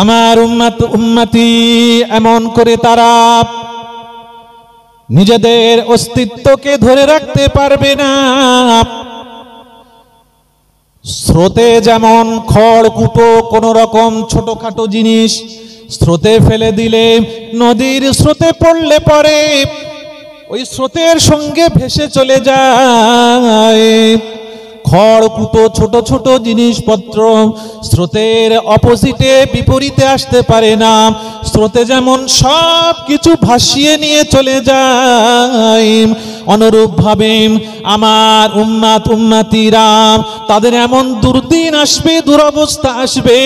আমার উম্মাত উম্মাতি এমন করে তারা নিজেদের অস্তিত্বকে ধরে রাখতে পারবে না স্রোতে যেমন খড় কুটো কোনো রকম ছোটখাটো জিনিস স্রোতে ফেলে দিলে নদীর স্রোতে পড়লে পরে ওই স্রোতের সঙ্গে ভেসে চলে যায় খড়কুতো ছোট ছোট জিনিসপত্র স্রোতের অপোজিটে বিপরীতে আসতে পারে না স্রোতে যেমন সব কিছু ভাসিয়ে নিয়ে চলে যায় অনুরূপভাবে আমার উম্মাত উম্মাতিরা তাদের এমন দুর্দিন আসবে দুরবস্থা আসবে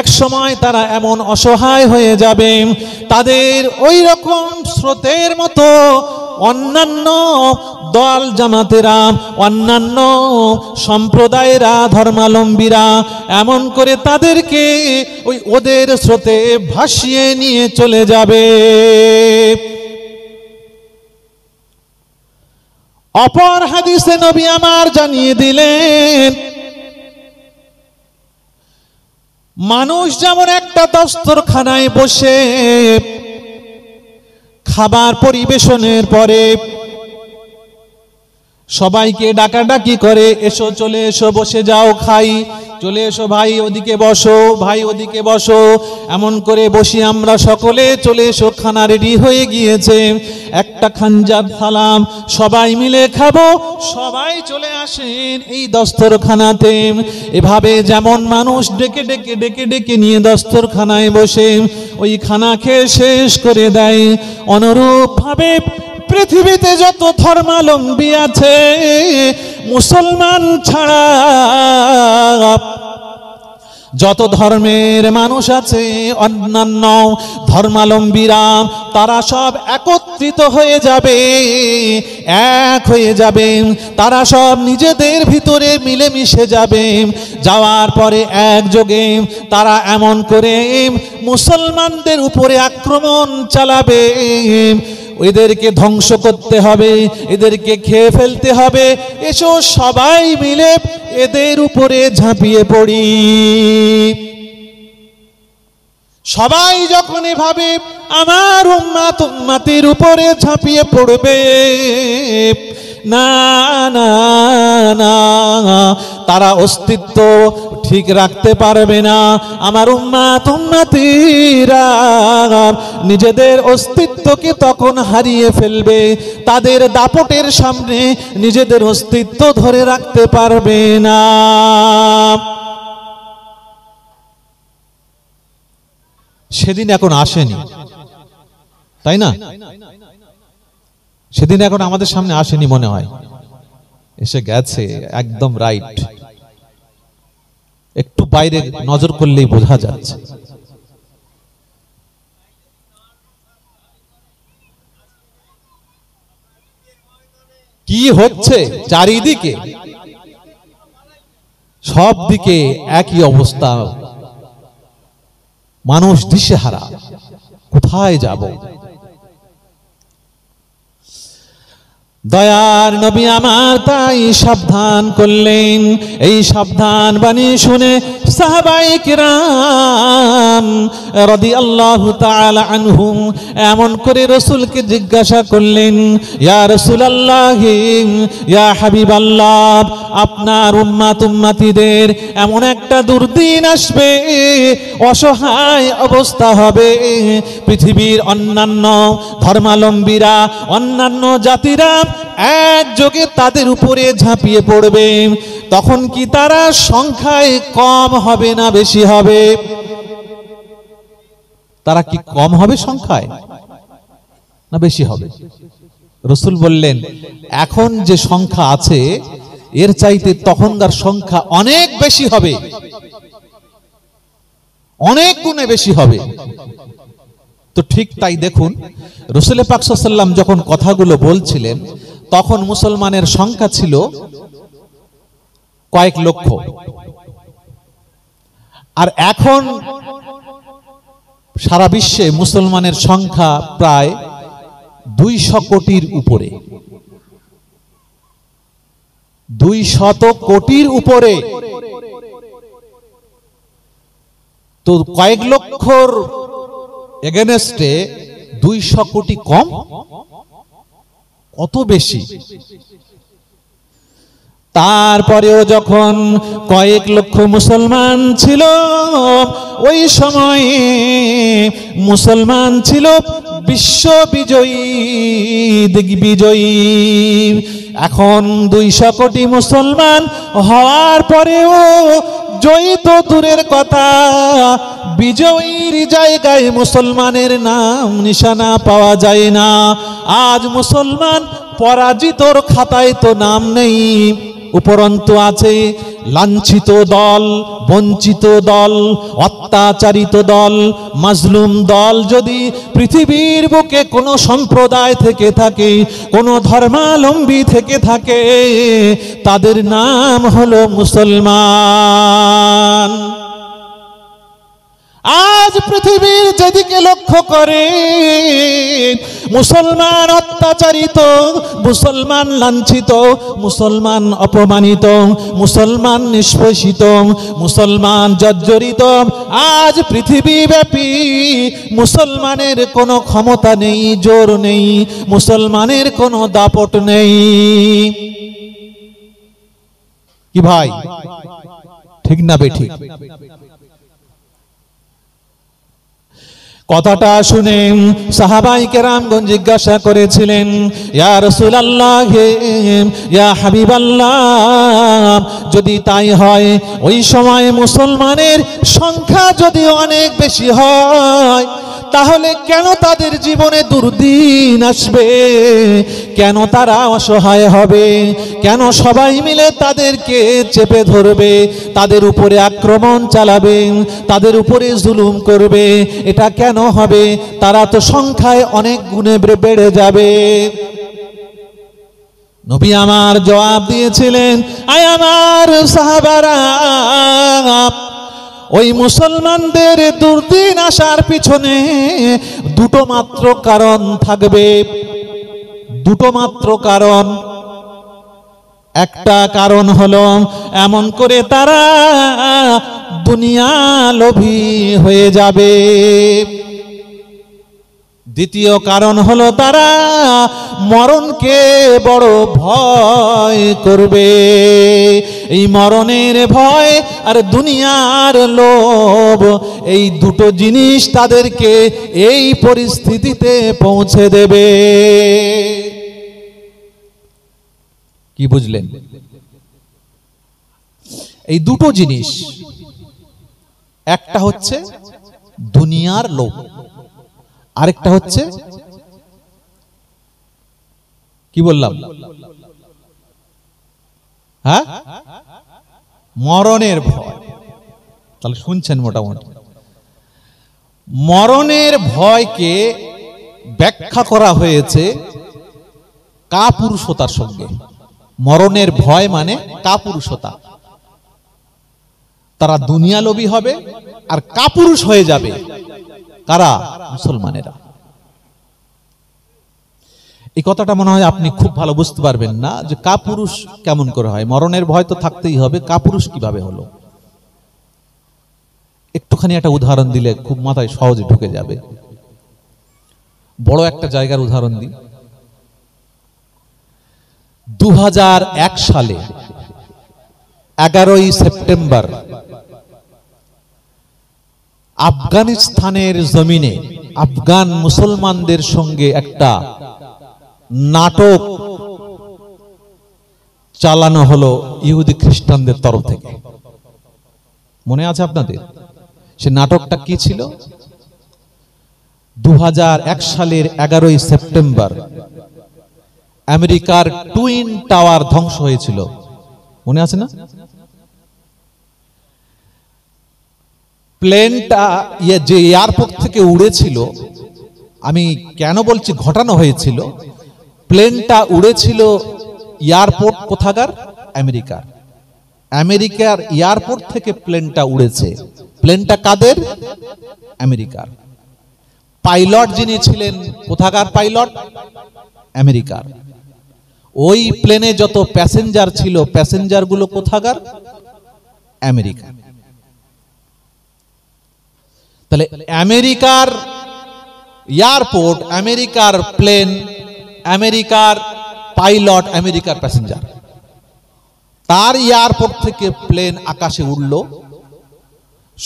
এক সময় তারা এমন অসহায় হয়ে যাবে তাদের ওই রকম স্রোতের মতো অন্যান্য দল জামাতেরা অন্যান্য সম্প্রদায়েরা ধর্মালম্বীরা এমন করে তাদেরকে ওই ওদের স্রোতে ভাসিয়ে নিয়ে চলে যাবে অপর হাদিসে নবী আমার জানিয়ে দিলেন মানুষ যেমন একটা দস্তরখানায় বসে খাবার পরিবেশনের পরে সবাইকে ডাকাডাকি করে এসো চলে এসো বসে যাও খাই চলে এসো ভাই ওদিকে বসো ভাই ওদিকে বসো এমন করে বসি আমরা সকলে চলে এসো খানা রেডি হয়ে গিয়েছে একটা খানজার সালাম সবাই মিলে খাবো সবাই চলে আসেন এই দস্তরখানাতে এভাবে যেমন মানুষ ডেকে ডেকে ডেকে ডেকে নিয়ে দস্তরখানায় বসে ওই খানা খেয়ে শেষ করে দেয় অনুরূপভাবে পৃথিবীতে যত ধর্মালম্বী আছে মুসলমান ছাড়া যত ধর্মের মানুষ আছে অন্যান্য ধর্মালম্বীরা তারা সব একত্রিত হয়ে যাবে এক হয়ে যাবে তারা সব নিজেদের ভিতরে মিলেমিশে যাবে যাওয়ার পরে একযোগে তারা এমন করে মুসলমানদের উপরে আক্রমণ চালাবে এদেরকে ধ্বংস করতে হবে এদেরকে খেয়ে ফেলতে হবে এসো সবাই মিলে এদের উপরে ঝাঁপিয়ে পড়ি সবাই যখন এভাবে আমার উম্মাত উম্মাতের উপরে ঝাঁপিয়ে পড়বে না না তারা অস্তিত্ব ঠিক রাখতে পারবে না আমার উম্মা তুম্মাতিরা নিজেদের অস্তিত্বকে তখন হারিয়ে ফেলবে তাদের দাপটের সামনে নিজেদের অস্তিত্ব ধরে রাখতে পারবে না সেদিন এখন আসেনি তাই না সেদিন এখন আমাদের সামনে আসেনি মনে হয় এসে গেছে একদম রাইট একটু বাইরে নজর করলেই বোঝা যাচ্ছে কি হচ্ছে চারিদিকে সব দিকে একই অবস্থা মানুষ দিশেহারা কোথায় যাব দয়ার নবী আমার তাই সাবধান করলেন এই সাবধান বাণী শুনে সাহাবাইকরাম রদি আল্লাহ তালা আনহুম এমন করে রসুলকে জিজ্ঞাসা করলেন ইয়া রসুল আল্লাহ ইয়া হাবিব আল্লাহ আপনার উম্মাত উম্মাতিদের এমন একটা দুর্দিন আসবে অসহায় অবস্থা হবে পৃথিবীর অন্যান্য ধর্মালম্বীরা অন্যান্য জাতিরা একযোগে তাদের উপরে ঝাঁপিয়ে পড়বে তখন কি তারা সংখ্যায় কম হবে না বেশি হবে তারা কি কম হবে সংখ্যায় না বেশি হবে রসুল বললেন এখন যে সংখ্যা আছে এর চাইতে তখনকার সংখ্যা অনেক বেশি হবে অনেক গুণে বেশি হবে তো ঠিক তাই দেখুন রসুল পাকসাল্লাম যখন কথাগুলো বলছিলেন তখন মুসলমানের সংখ্যা ছিল কয়েক লক্ষ আর এখন সারা বিশ্বে মুসলমানের সংখ্যা প্রায় দুইশ কোটির উপরে দুই শত কোটির উপরে তো কয়েক লক্ষর এগেনেস্টে দুইশ কোটি কম কত বেশি তারপরেও যখন কয়েক লক্ষ মুসলমান ছিল ওই সময়ে মুসলমান ছিল বিশ্ব বিজয়ী বিজয়ী এখন দুইশো কোটি মুসলমান হওয়ার পরেও জয়ী তো দূরের কথা বিজয়ীর জায়গায় মুসলমানের নাম নিশানা পাওয়া যায় না আজ মুসলমান পরাজিতর খাতায় তো নাম নেই উপরন্ত আছে লাঞ্ছিত দল বঞ্চিত দল অত্যাচারিত দল মাজলুম দল যদি পৃথিবীর বুকে কোনো সম্প্রদায় থেকে থাকে কোনো ধর্মালম্বী থেকে থাকে তাদের নাম হলো মুসলমান আজ পৃথিবীর যেদিকে লক্ষ্য করে মুসলমান অত্যাচারিত মুসলমান লাঞ্ছিত মুসলমান অপমানিত মুসলমান নিষ্পেষিত মুসলমান জর্জরিত আজ পৃথিবীব্যাপী মুসলমানের কোনো ক্ষমতা নেই জোর নেই মুসলমানের কোনো দাপট নেই কি ভাই ঠিক না বেঠিক কথাটা শুনে সাহাবাই কেরামগঞ্জ জিজ্ঞাসা করেছিলেন ইয়া রসুল আল্লাহ ইয়া হাবিব আল্লাহ যদি তাই হয় ওই সময় মুসলমানের সংখ্যা যদি অনেক বেশি হয় তাহলে কেন তাদের জীবনে দুর্দিন আসবে কেন তারা অসহায় হবে কেন সবাই মিলে তাদেরকে চেপে ধরবে তাদের উপরে আক্রমণ চালাবে তাদের উপরে জুলুম করবে এটা কেন হবে তারা তো সংখ্যায় অনেক গুণে বেড়ে যাবে নবী আমার জবাব দিয়েছিলেন আয় আমার সাহাবারা ওই মুসলমানদের দুর্দিন আসার পিছনে দুটো মাত্র কারণ থাকবে দুটো মাত্র কারণ একটা কারণ হল এমন করে তারা দুনিয়া লোভী হয়ে যাবে দ্বিতীয় কারণ হলো তারা মরণকে বড় ভয় করবে এই মরণের ভয় আর দুনিয়ার লোভ এই দুটো জিনিস তাদেরকে এই পরিস্থিতিতে পৌঁছে দেবে কি বুঝলেন এই দুটো জিনিস একটা হচ্ছে দুনিয়ার লোভ আরেকটা হচ্ছে কি বললাম হ্যাঁ মরণের ভয় তাহলে শুনছেন মোটামুটি মরণের ভয়কে ব্যাখ্যা করা হয়েছে কাপুরুষতার সঙ্গে মরণের ভয় মানে কাপুরুষতা তারা দুনিয়া লোভী হবে আর কাপুরুষ হয়ে যাবে কারা মুসলমানেরা এই কথাটা মনে হয় আপনি খুব ভালো বুঝতে পারবেন না যে কাপুরুষ কেমন করে হয় মরণের ভয় তো থাকতেই হবে কাপুরুষ কিভাবে হলো একটুখানি একটা উদাহরণ দিলে খুব মাথায় সহজে ঢুকে যাবে বড় একটা জায়গার উদাহরণ দিই দু সালে এগারোই সেপ্টেম্বর আফগানিস্তানের জমিনে আফগান মুসলমানদের সঙ্গে একটা নাটক চালানো হলো ইহুদি খ্রিস্টানদের তরফ থেকে মনে আছে আপনাদের সে নাটকটা কি ছিল দু সালের এগারোই সেপ্টেম্বর আমেরিকার টুইন টাওয়ার ধ্বংস হয়েছিল মনে আছে না প্লেনটা ইয়ে যে এয়ারপোর্ট থেকে উড়েছিল আমি কেন বলছি ঘটানো হয়েছিল প্লেনটা উড়েছিল এয়ারপোর্ট কোথাকার আমেরিকার আমেরিকার এয়ারপোর্ট থেকে প্লেনটা উড়েছে প্লেনটা কাদের আমেরিকার পাইলট যিনি ছিলেন কোথাকার পাইলট আমেরিকার ওই প্লেনে যত প্যাসেঞ্জার ছিল প্যাসেঞ্জারগুলো কোথাকার আমেরিকা তাহলে আমেরিকার এয়ারপোর্ট আমেরিকার প্লেন আমেরিকার পাইলট আমেরিকার প্যাসেঞ্জার তার এয়ারপোর্ট থেকে প্লেন আকাশে উঠল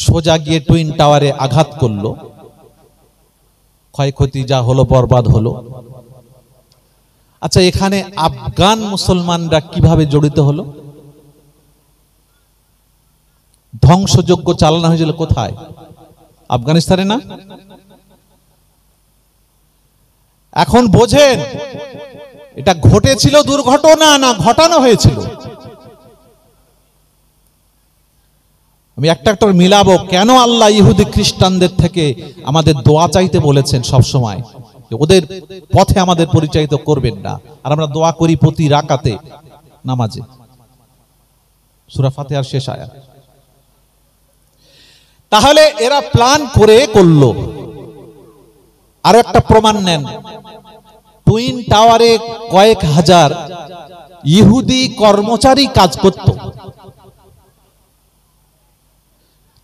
সোজা গিয়ে টুইন টাওয়ারে আঘাত করলো ক্ষয়ক্ষতি যা হলো বরবাদ হলো আচ্ছা এখানে আফগান মুসলমানরা কিভাবে জড়িত হলো ধ্বংসযোগ্য চালানো হয়েছিল কোথায় আফগানিস্তানে না এখন বোঝেন এটা ঘটেছিল দুর্ঘটনা না ঘটানো হয়েছিল আমি একটা একটা মিলাবো কেন আল্লাহ ইহুদি খ্রিস্টানদের থেকে আমাদের দোয়া চাইতে বলেছেন সব সময় ওদের পথে আমাদের পরিচালিত করবেন না আর আমরা দোয়া করি প্রতি রাকাতে নামাজে সুরাফাতে আর শেষ আয়া তাহলে এরা প্ল্যান করে করল আর একটা প্রমাণ নেন টুইন টাওয়ারে কয়েক হাজার ইহুদি কর্মচারী কাজ করত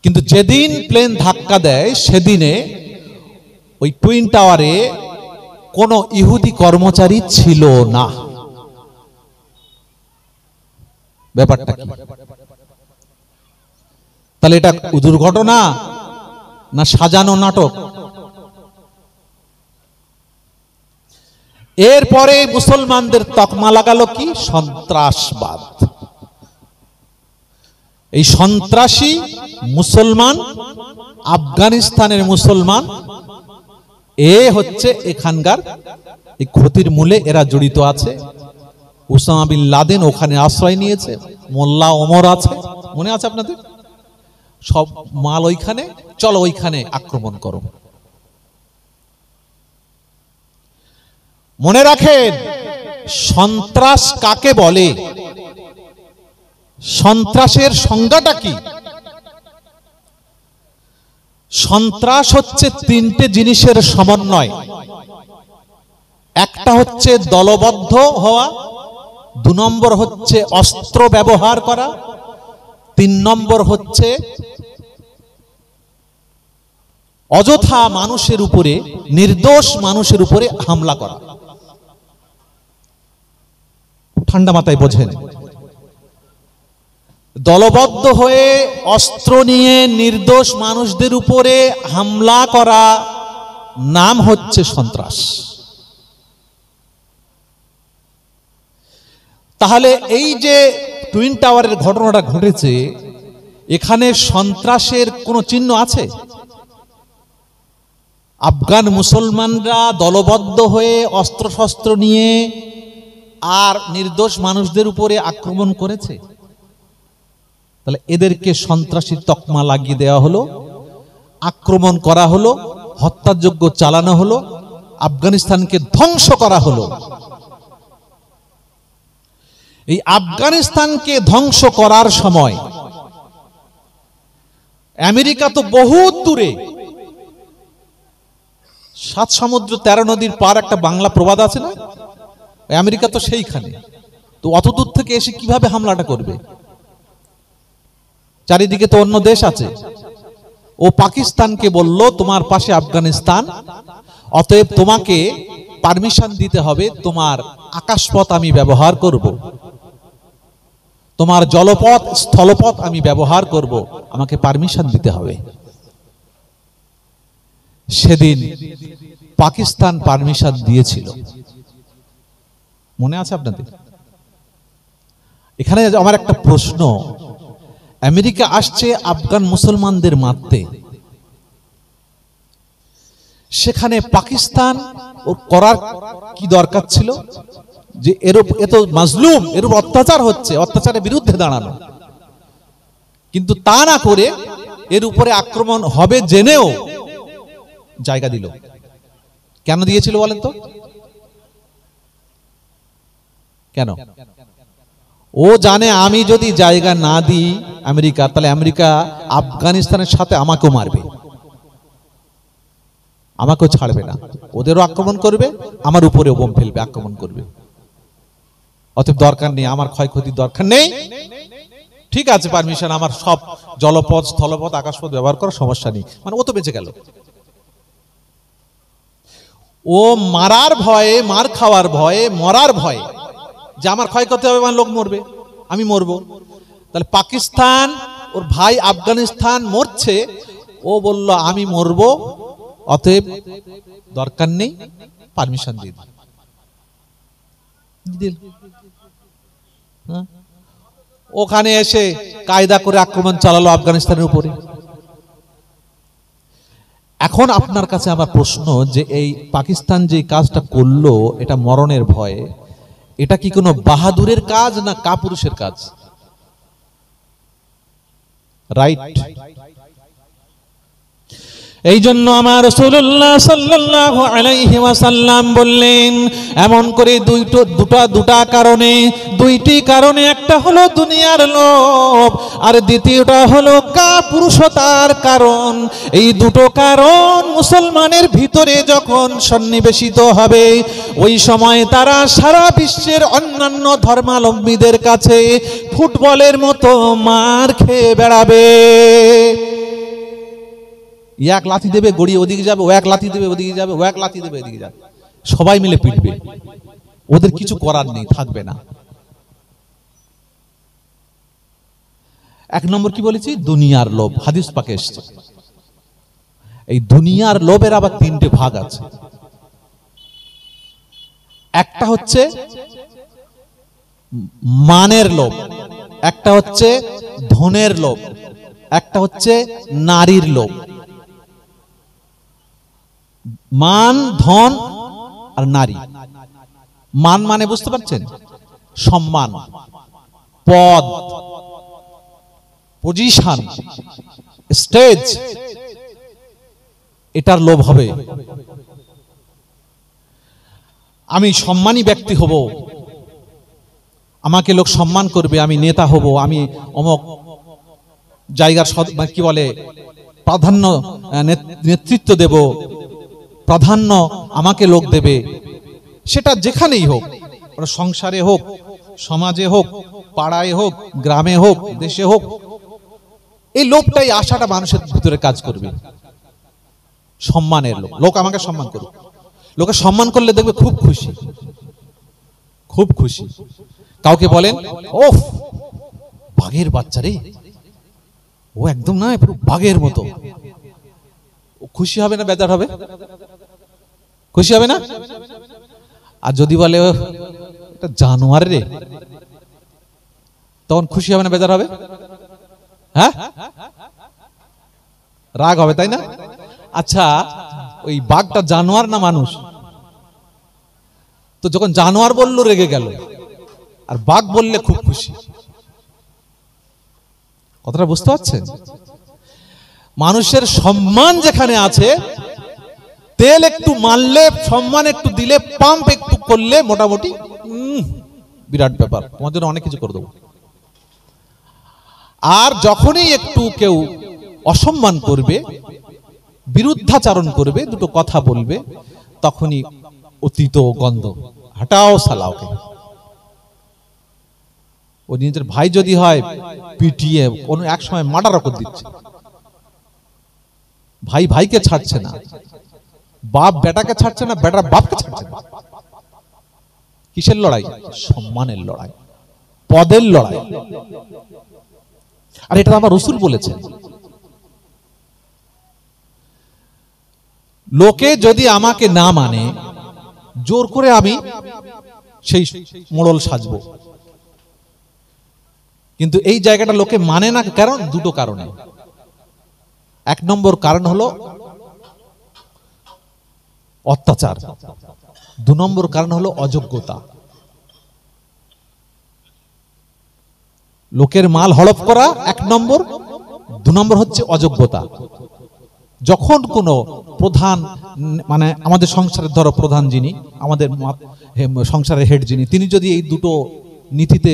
কিন্তু যেদিন প্লেন ধাক্কা দেয় সেদিনে ওই টুইন টাওয়ারে কোন ইহুদি কর্মচারী ছিল না ব্যাপারটা তাহলে এটা দুর্ঘটনা না সাজানো নাটক এরপরে মুসলমানদের তকমা লাগালো কি সন্ত্রাসবাদ এই সন্ত্রাসী মুসলমান আফগানিস্তানের মুসলমান এ হচ্ছে এখানকার এই ক্ষতির মূলে এরা জড়িত আছে ওসামা বিন লাদেন ওখানে আশ্রয় নিয়েছে মোল্লা ওমর আছে মনে আছে আপনাদের সব মাল ওইখানে চলো ওইখানে আক্রমণ করো মনে রাখেন সন্ত্রাস কাকে বলে সন্ত্রাসের সংজ্ঞাটা কি সন্ত্রাস হচ্ছে তিনটে জিনিসের সমন্বয় একটা হচ্ছে দলবদ্ধ হওয়া দু নম্বর হচ্ছে অস্ত্র ব্যবহার করা তিন নম্বর হচ্ছে অযথা মানুষের উপরে নির্দোষ মানুষের উপরে হামলা করা ঠান্ডা মাথায় বোঝেন দলবদ্ধ হয়ে অস্ত্র নিয়ে নির্দোষ মানুষদের উপরে হামলা করা নাম হচ্ছে সন্ত্রাস তাহলে এই যে টুইন টাওয়ারের ঘটনাটা ঘটেছে এখানে সন্ত্রাসের কোনো চিহ্ন আছে আফগান মুসলমানরা দলবদ্ধ হয়ে অস্ত্রশস্ত্র নিয়ে আর নির্দোষ মানুষদের উপরে আক্রমণ করেছে তাহলে এদেরকে সন্ত্রাসী তকমা লাগিয়ে দেওয়া হলো আক্রমণ করা হলো হত্যাযোগ্য চালানো হলো আফগানিস্তানকে ধ্বংস করা হলো এই আফগানিস্তানকে ধ্বংস করার সময় আমেরিকা তো বহুত দূরে সাত সমুদ্র তেরো নদীর পার একটা বাংলা প্রবাদ আছে না আমেরিকা তো সেইখানে তো অত দূর থেকে এসে কিভাবে হামলাটা করবে চারিদিকে তো অন্য দেশ আছে ও পাকিস্তানকে বলল তোমার পাশে আফগানিস্তান অতএব তোমাকে পারমিশন দিতে হবে তোমার আকাশপথ আমি ব্যবহার করব। তোমার জলপথ স্থলপথ আমি ব্যবহার করব আমাকে পারমিশন দিতে হবে সেদিন পাকিস্তান পারমিশন দিয়েছিল মনে আছে আপনাদের এখানে আমার একটা প্রশ্ন আমেরিকা আসছে আফগান মুসলমানদের মারতে সেখানে পাকিস্তান ও করার কি দরকার ছিল যে এরূপ এত মাজলুম এরূপ অত্যাচার হচ্ছে অত্যাচারের বিরুদ্ধে দাঁড়ানো কিন্তু তা না করে এর উপরে আক্রমণ হবে জেনেও জায়গা দিল কেন দিয়েছিল বলেন তো কেন ও জানে আমি যদি জায়গা না দিই আমেরিকা তাহলে আমেরিকা আফগানিস্তানের সাথে আমাকেও মারবে আমাকেও ছাড়বে না ওদেরও আক্রমণ করবে আমার উপরেও বোম ফেলবে আক্রমণ করবে অতএব দরকার নেই আমার ক্ষয়ক্ষতির দরকার নেই ঠিক আছে পারমিশন আমার সব জলপথ স্থলপথ আকাশপথ ব্যবহার করার সমস্যা নেই মানে ও তো বেঁচে গেল ও মারার ভয়ে মার খাওয়ার ভয়ে মরার ভয়ে যে আমার ক্ষয় করতে হবে আমার লোক মরবে আমি মরবো তাহলে পাকিস্তান ওর ভাই আফগানিস্তান মরছে ও বলল আমি মরবো অতএব দরকার নেই পারমিশন দিয়ে দিল হ্যাঁ? ওখানে এসে কায়দা করে আক্রমণ চালালো আফগানিস্তানের উপরে এখন আপনার কাছে আমার প্রশ্ন যে এই পাকিস্তান যে কাজটা করলো এটা মরণের ভয়ে এটা কি কোনো বাহাদুরের কাজ না কাপুরুষের কাজ রাইট এই জন্য আমার রসুল্লাহ সাল্লাহ আলাইহি ওয়াসাল্লাম বললেন এমন করে দুইটো দুটা দুটা কারণে দুইটি কারণে একটা হলো দুনিয়ার লোভ আর দ্বিতীয়টা হলো কা পুরুষতার কারণ এই দুটো কারণ মুসলমানের ভিতরে যখন সন্নিবেশিত হবে ওই সময় তারা সারা বিশ্বের অন্যান্য ধর্মালম্বীদের কাছে ফুটবলের মতো মার খেয়ে বেড়াবে এক লাথি দেবে গড়িয়ে ওদিকে যাবে ও এক লাথি দেবে ওদিকে যাবে ও এক লাথি দেবে ওদিকে যাবে সবাই মিলে পিটবে ওদের কিছু করার নেই থাকবে না এক নম্বর কি বলেছি দুনিয়ার লোভ হাদিস পাকে এসছে এই দুনিয়ার লোভের আবার তিনটে ভাগ আছে একটা হচ্ছে মানের লোভ একটা হচ্ছে ধনের লোভ একটা হচ্ছে নারীর লোভ মান ধন আর নারী মান মানে বুঝতে পারছেন সম্মান পদ পজিশন স্টেজ এটার লোভ হবে আমি সম্মানী ব্যক্তি হব আমাকে লোক সম্মান করবে আমি নেতা হব আমি অমক জায়গার কি বলে প্রাধান্য নেতৃত্ব দেব প্রাধান্য আমাকে লোক দেবে সেটা যেখানেই হোক সংসারে হোক সমাজে হোক পাড়ায় হোক গ্রামে হোক দেশে হোক এই লোকটাই আশাটা মানুষের ভিতরে কাজ করবে সম্মানের লোক লোক আমাকে সম্মান করুক লোকে সম্মান করলে দেখবে খুব খুশি খুব খুশি কাউকে বলেন ও বাঘের বাচ্চা রে ও একদম নয় পুরো বাঘের মতো খুশি হবে না বেজার হবে খুশি হবে না আর যদি বলে জানুয়ারি জানোয়ার রে তখন খুশি হবে না বেজার হবে হ্যাঁ রাগ হবে তাই না আচ্ছা ওই বাঘটা জানোয়ার না মানুষ তো যখন জানোয়ার বললো রেগে গেল আর বাঘ বললে খুব খুশি কথাটা বুঝতে পারছেন মানুষের সম্মান যেখানে আছে তেল একটু মারলে সম্মান একটু দিলে পাম্প একটু করলে মোটামুটি বিরাট ব্যাপার তোমার জন্য অনেক কিছু করে দেবো আর যখনই একটু কেউ অসম্মান করবে বিরুদ্ধাচারণ করবে দুটো কথা বলবে তখনই অতীত গন্ধ হাটাও সালাও ও নিজের ভাই যদি হয় পিটিএ কোনো এক সময় মার্ডারও করে দিচ্ছে ভাই ভাইকে ছাড়ছে না বাপ বেটাকে ছাড়ছে না বেটার বাপকে ছাড়ছে না কিসের লড়াই সম্মানের লড়াই পদের লড়াই আর এটা আমার রসুল বলেছে লোকে যদি আমাকে না মানে জোর করে আমি সেই মোড়ল সাজব কিন্তু এই জায়গাটা লোকে মানে না কারণ দুটো কারণে এক নম্বর কারণ হলো অত্যাচার দু নম্বর কারণ হলো অযোগ্যতা লোকের মাল হলপ করা এক নম্বর দু নম্বর হচ্ছে অযোগ্যতা যখন কোনো প্রধান মানে আমাদের সংসারের ধরো প্রধান যিনি আমাদের সংসারের হেড যিনি তিনি যদি এই দুটো নীতিতে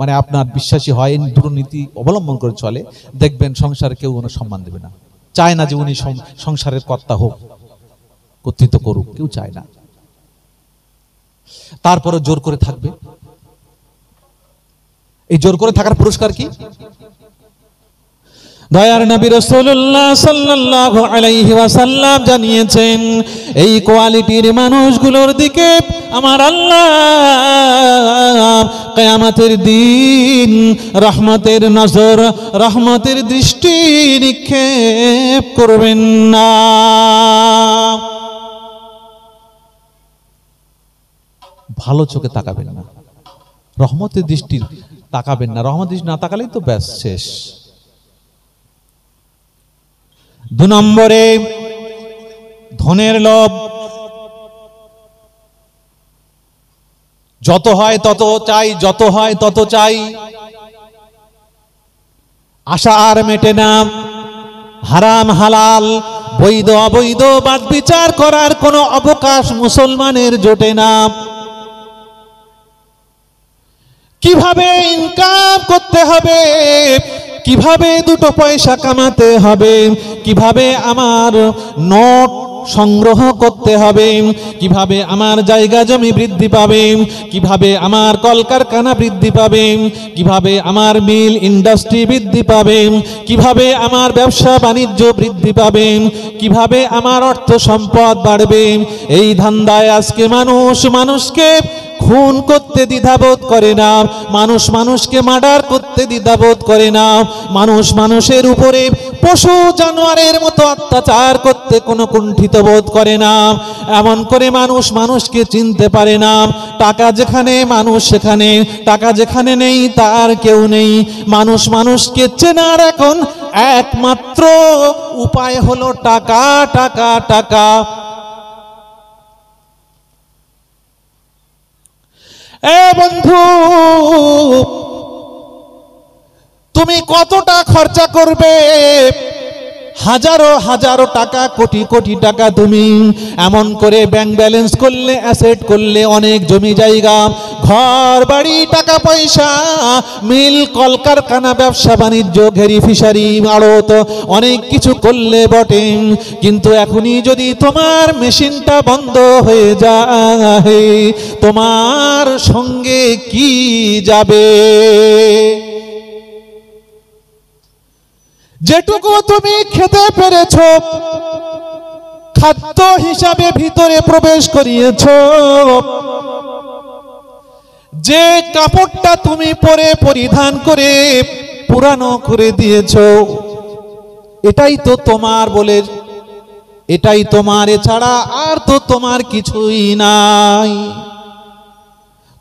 মানে আপনার বিশ্বাসী হয় দুর্নীতি অবলম্বন করে চলে দেখবেন সংসারে কেউ কোনো সম্মান দেবে না চায় না যে উনি সংসারের কর্তা হোক কর্তৃত্ব করুক কেউ চায় না তারপরে জোর করে থাকবে এই জোর করে থাকার পুরস্কার কি দয়ার নবী রসুল্লাহ সাল্লাহ আলাইহি ওয়াসাল্লাম জানিয়েছেন এই কোয়ালিটির মানুষগুলোর দিকে আমার আল্লাহ কেয়ামতের দিন রহমতের নজর রহমতের দৃষ্টি নিক্ষেপ করবেন না ভালো চোখে তাকাবেন না রহমতের দৃষ্টির তাকাবেন না রহমতের দৃষ্টি না তাকালেই তো ব্যাস শেষ দু নম্বরে ধনের লোভ যত হয় তত চাই যত হয় তত চাই আশা আর মেটে না হারাম হালাল বৈধ অবৈধ বাদ বিচার করার কোনো অবকাশ মুসলমানের জোটে না কিভাবে ইনকাম করতে হবে কিভাবে দুটো পয়সা কামাতে হবে কিভাবে আমার নোট সংগ্রহ করতে হবে কিভাবে আমার জায়গা জমি বৃদ্ধি পাবে কিভাবে আমার কলকারখানা বৃদ্ধি পাবে কিভাবে আমার মিল ইন্ডাস্ট্রি বৃদ্ধি পাবে কিভাবে আমার ব্যবসা বাণিজ্য বৃদ্ধি পাবে কিভাবে আমার অর্থ সম্পদ বাড়বে এই ধান্দায় আজকে মানুষ মানুষকে খুন করতে দ্বিধাবোধ করে না মানুষ মানুষকে মার্ডার করতে দ্বিধাবোধ করে না মানুষ মানুষের উপরে পশু জানোয়ারের মতো অত্যাচার করতে কোনো কুণ্ঠিত বোধ করে না এমন করে মানুষ মানুষকে চিনতে পারে না টাকা যেখানে মানুষ সেখানে টাকা যেখানে নেই তার কেউ নেই মানুষ মানুষকে চেনার এখন একমাত্র উপায় হলো টাকা টাকা টাকা এ বন্ধু তুমি কতটা খরচা করবে হাজারো হাজারো টাকা কোটি কোটি টাকা তুমি এমন করে ব্যাংক ব্যালেন্স করলে অ্যাসেট করলে অনেক জমি জায়গা ঘর বাড়ি টাকা পয়সা মিল কলকারখানা ব্যবসা বাণিজ্য ঘেরি ফিশারি আড়ত অনেক কিছু করলে বটে কিন্তু এখনই যদি তোমার মেশিনটা বন্ধ হয়ে যায় তোমার সঙ্গে কি যাবে যেটুকু তুমি খেতে পেরেছ খাদ্য হিসাবে ভিতরে প্রবেশ করিয়েছ যে কাপড়টা তুমি পরে পরিধান করে পুরানো করে দিয়েছ এটাই তো তোমার বলে এটাই তোমার এছাড়া আর তো তোমার কিছুই নাই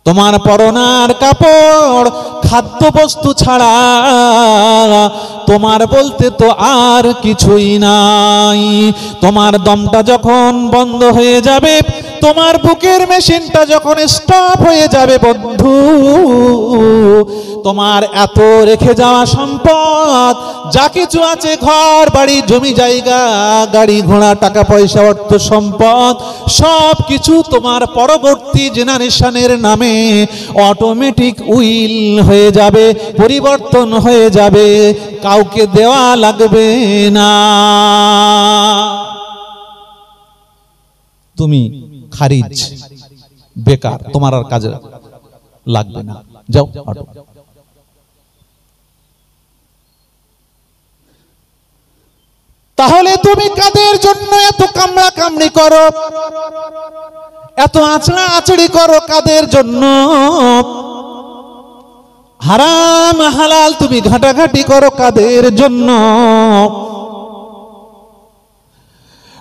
তোমার পরনার কাপড় খাদ্যবস্তু ছাড়া তোমার বলতে তো আর কিছুই নাই তোমার দমটা যখন বন্ধ হয়ে যাবে তোমার বুকের মেশিনটা যখন স্টপ হয়ে যাবে বন্ধু তোমার এত রেখে যাওয়া সম্পদ যা কিছু আছে ঘর বাড়ি জমি জায়গা গাড়ি ঘোড়া টাকা পয়সা অর্থ সম্পদ সব কিছু তোমার পরবর্তী জেনারেশনের নামে অটোমেটিক উইল হয়ে যাবে পরিবর্তন হয়ে যাবে কাউকে দেওয়া লাগবে না তুমি খারিজ বেকার তোমার আর কাজে লাগবে না যাও তাহলে তুমি কাদের জন্য এত কামড়া কামড়ি করো এত আঁচড়া আঁচড়ি করো কাদের জন্য হারাম হালাল তুমি ঘাটাঘাটি করো কাদের জন্য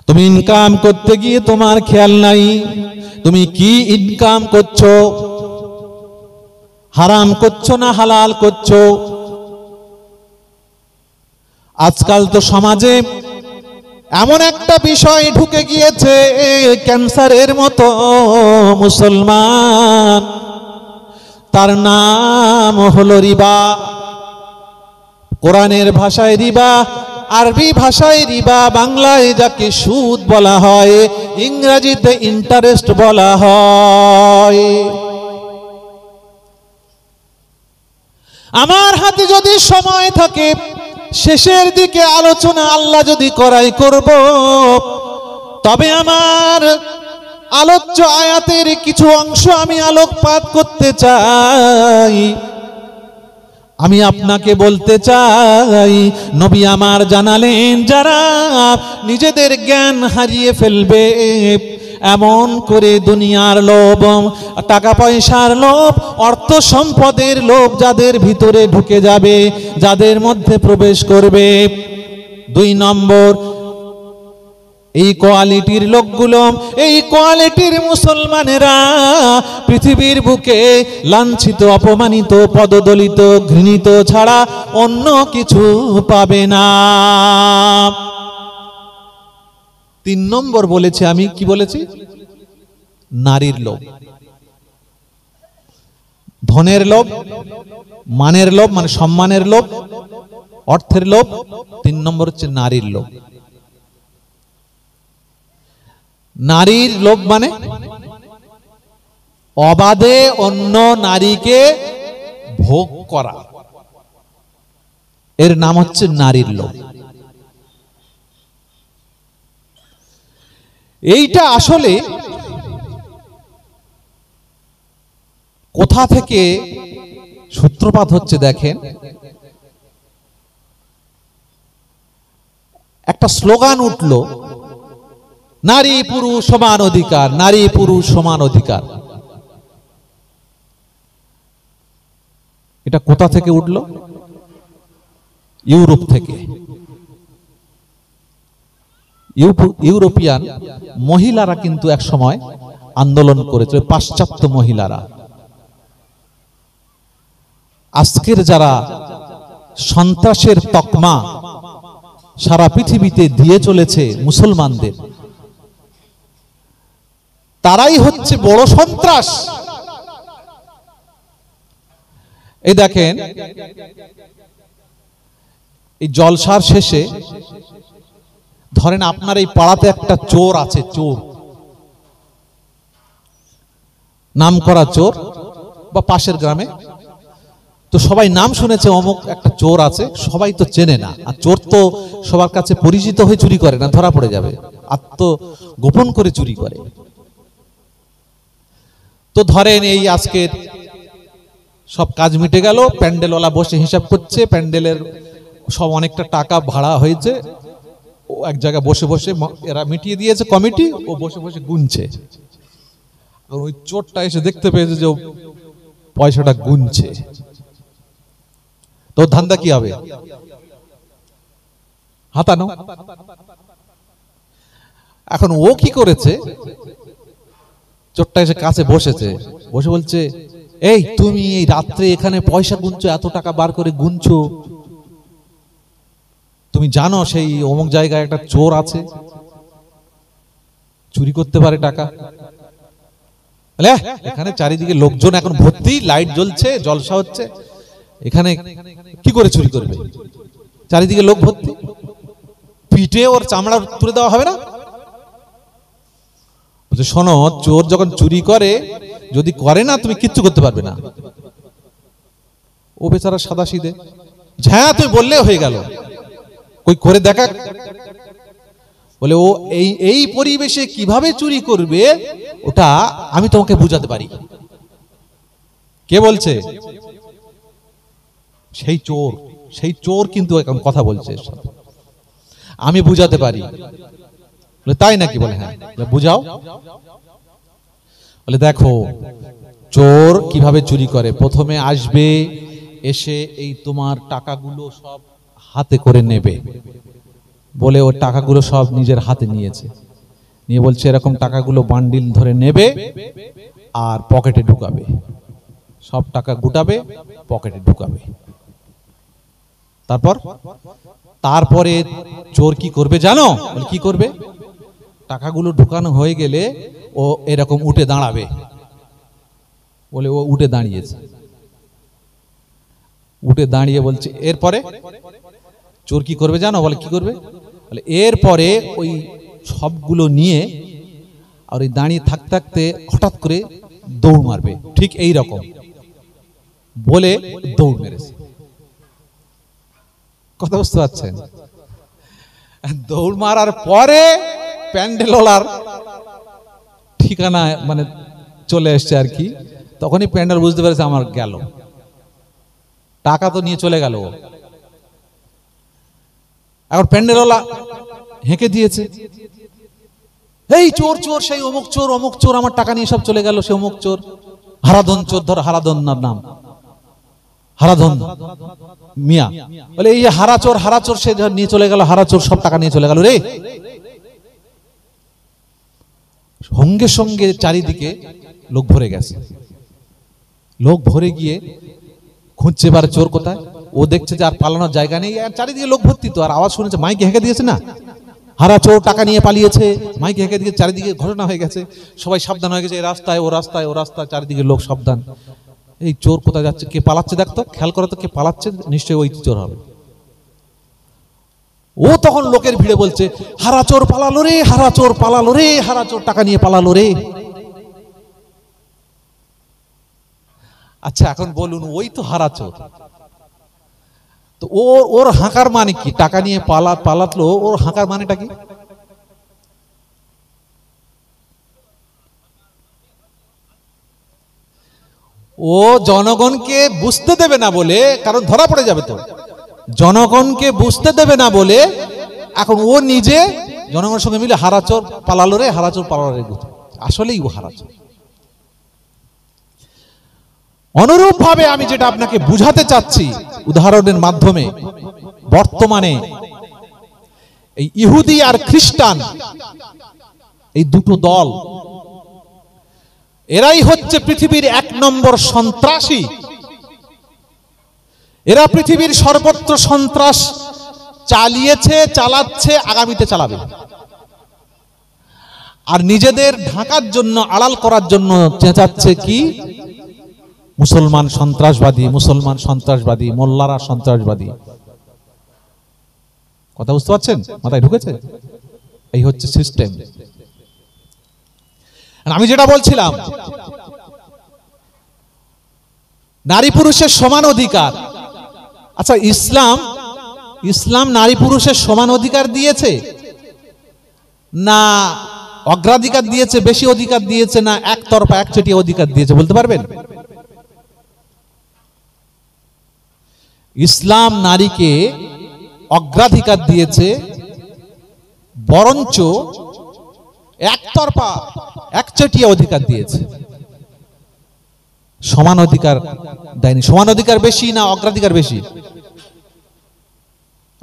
তুমি ইনকাম করতে গিয়ে তোমার খেয়াল নাই তুমি কি ইনকাম করছো হারাম করছো না হালাল করছো আজকাল তো সমাজে এমন একটা বিষয় ঢুকে গিয়েছে ক্যান্সারের মতো মুসলমান তার নাম হলো রিবা কোরআনের ভাষায় রিবা আরবি ভাষায় রিবা বাংলায় যাকে সুদ বলা হয় ইংরাজিতে ইন্টারেস্ট বলা হয় আমার হাতে যদি সময় থাকে শেষের দিকে আলোচনা আল্লাহ যদি করাই করব তবে আমার আলোচ্য আয়াতের কিছু অংশ আমি আলোকপাত করতে চাই আমি আপনাকে বলতে চাই নবী আমার জানালেন যারা নিজেদের জ্ঞান হারিয়ে ফেলবে এমন করে দুনিয়ার লোভ টাকা পয়সার লোভ অর্থ সম্পদের লোভ যাদের ভিতরে ঢুকে যাবে যাদের মধ্যে প্রবেশ করবে দুই নম্বর এই কোয়ালিটির লোকগুলো এই কোয়ালিটির মুসলমানেরা পৃথিবীর বুকে লাঞ্ছিত অপমানিত পদদলিত ঘৃণিত ছাড়া অন্য কিছু পাবে না তিন নম্বর বলেছি আমি কি বলেছি নারীর লোভ ধনের লোভ মানের লোভ মানে সম্মানের লোভ অর্থের লোভ তিন নম্বর হচ্ছে নারীর লোভ নারীর লোভ মানে অবাধে অন্য নারীকে ভোগ করা এর নাম হচ্ছে নারীর লোভ এইটা আসলে কোথা থেকে সূত্রপাত হচ্ছে দেখেন একটা স্লোগান উঠল নারী পুরুষ সমান অধিকার নারী পুরুষ সমান অধিকার এটা কোথা থেকে উঠল ইউরোপ থেকে ইউরোপিয়ান মহিলারা কিন্তু এক সময় আন্দোলন করেছে পাশ্চাত্য মহিলারা আজকের যারা সন্ত্রাসের তকমা সারা পৃথিবীতে দিয়ে চলেছে মুসলমানদের তারাই হচ্ছে বড় সন্ত্রাস এই দেখেন এই জলসার শেষে ধরেন আপনার এই পাড়াতে একটা চোর আছে চোর নাম করা চোর বা পাশের গ্রামে তো সবাই নাম শুনেছে অমুক একটা চোর আছে সবাই তো চেনে না আর চোর তো সবার কাছে পরিচিত হয়ে চুরি করে না ধরা পড়ে যাবে আত্ম গোপন করে চুরি করে তো ধরেন এই আজকের সব কাজ মিটে গেল প্যান্ডেলওয়ালা বসে হিসাব করছে প্যান্ডেলের সব অনেকটা টাকা ভাড়া হয়েছে ও এক জায়গায় বসে বসে এরা মিটিয়ে দিয়েছে কমিটি ও বসে বসে গুনছে আর ওই চোরটা এসে দেখতে পেয়েছে যে পয়সাটা গুনছে তো ধান্দা কি হবে হাতানো এখন ও কি করেছে চোরটা এসে কাছে বসেছে বসে বলছে এই তুমি এই রাত্রে এখানে পয়সা গুনছো এত টাকা বার করে গুনছো তুমি জানো সেই অমুক জায়গায় একটা চোর আছে চুরি করতে পারে টাকা এখানে চারিদিকে লোকজন এখন ভর্তি লাইট জ্বলছে জলসা হচ্ছে এখানে কি করে চুরি করবে চারিদিকে লোক ভর্তি পিঠে ওর চামড়া তুলে দেওয়া হবে না শোনো চোর যখন চুরি করে যদি করে না তুমি কিচ্ছু করতে পারবে না ও বেচারা সাদা সিদে হ্যাঁ তুমি বললে হয়ে গেল কই করে দেখা বলে ও এই এই পরিবেশে কিভাবে চুরি করবে ওটা আমি তোমাকে বুঝাতে পারি কে বলছে সেই চোর সেই চোর কিন্তু এখন কথা বলছে আমি বুঝাতে পারি বলে তাই নাকি বলে হ্যাঁ বুঝাও বলে দেখো চোর কিভাবে চুরি করে প্রথমে আসবে এসে এই তোমার টাকাগুলো সব হাতে করে নেবে বলে ওর টাকাগুলো সব নিজের হাতে নিয়েছে নিয়ে বলছে এরকম টাকাগুলো বান্ডিল ধরে নেবে আর পকেটে ঢুকাবে সব টাকা গুটাবে পকেটে ঢুকাবে তারপর তারপরে চোর কি করবে জানো কি করবে টাকাগুলো ঢুকানো হয়ে গেলে ও এরকম উঠে দাঁড়াবে বলে ও উঠে দাঁড়িয়েছে উঠে দাঁড়িয়ে বলছে এরপরে চোর কি করবে জানো বলে কি করবে বলে এরপরে ওই সবগুলো নিয়ে আর ওই দাঁড়িয়ে থাকতে থাকতে হঠাৎ করে দৌড় মারবে ঠিক এই রকম বলে দৌড় মেরেছে কথা বুঝতে পারছেন দৌড় মারার পরে প্যান্ডেলার ঠিকানা মানে চলে এসছে আর কি তখনই প্যান্ডেল বুঝতে পেরেছে আমার গেল টাকা তো নিয়ে চলে গেল এখন প্যান্ডেলওয়ালা হেঁকে দিয়েছে এই চোর চোর সেই অমুক চোর অমুক চোর আমার টাকা নিয়ে সব চলে গেল সে অমুক চোর হারাধন চোর ধর হারাধন নাম হারাধন মিয়া বলে এই হারা চোর হারা চোর সে নিয়ে চলে গেল চোর সব টাকা নিয়ে চলে গেল রে সঙ্গে সঙ্গে চারিদিকে লোক ভরে গেছে লোক ভরে গিয়ে খুঁজছে বার চোর কোথায় ও দেখছে যে আর পালানোর জায়গা নেই আর চারিদিকে লোক ভর্তি তো আর আওয়াজ শুনেছে মাইকে হেঁকে দিয়েছে না হারা চোর টাকা নিয়ে পালিয়েছে মাইকে হেঁকে দিয়ে চারিদিকে ঘটনা হয়ে গেছে সবাই সাবধান হয়ে গেছে এই রাস্তায় ও রাস্তায় ও রাস্তায় চারিদিকে লোক সাবধান এই চোর কোথায় যাচ্ছে কে পালাচ্ছে দেখতো খেয়াল করা তো কে পালাচ্ছে নিশ্চয়ই ওই চোর হবে ও তখন লোকের ভিড়ে বলছে হারা চোর পালালো রে হারা চোর পালালো রে হারা চোর টাকা নিয়ে পালালো রে আচ্ছা এখন বলুন ওই তো হারাচোর তো ওর ওর হাঁকার মানে কি টাকা নিয়ে পালা পালাতলো ওর হাঁকার মানেটা কি ও জনগণকে বুঝতে দেবে না বলে কারণ ধরা পড়ে যাবে তো জনগণকে বুঝতে দেবে না বলে এখন ও নিজে জনগণের সঙ্গে মিলে হারাচর পালালো রে হারাচর পালালো রে আসলেই ও হারাচর অনুরূপভাবে আমি যেটা আপনাকে বুঝাতে চাচ্ছি উদাহরণের মাধ্যমে বর্তমানে এই ইহুদি আর খ্রিস্টান এই দুটো দল এরাই হচ্ছে পৃথিবীর এক নম্বর সন্ত্রাসী এরা পৃথিবীর সর্বত্র সন্ত্রাস চালিয়েছে চালাচ্ছে আগামীতে চালাবে আর নিজেদের ঢাকার জন্য আড়াল করার জন্য চেঁচাচ্ছে কি মুসলমান সন্ত্রাসবাদী মুসলমান সন্ত্রাসবাদী মোল্লারা সন্ত্রাসবাদী কথা বুঝতে পারছেন মাথায় ঢুকেছে এই হচ্ছে সিস্টেম আমি যেটা বলছিলাম নারী পুরুষের সমান অধিকার আচ্ছা ইসলাম ইসলাম নারী পুরুষের সমান অধিকার দিয়েছে না অগ্রাধিকার দিয়েছে বেশি অধিকার দিয়েছে না একতরফা একচেটিয়া অধিকার দিয়েছে বলতে পারবেন ইসলাম নারীকে অগ্রাধিকার দিয়েছে বরঞ্চ একতরফা একচেটিয়া অধিকার দিয়েছে সমান অধিকার দেয়নি সমান অধিকার বেশি না অগ্রাধিকার বেশি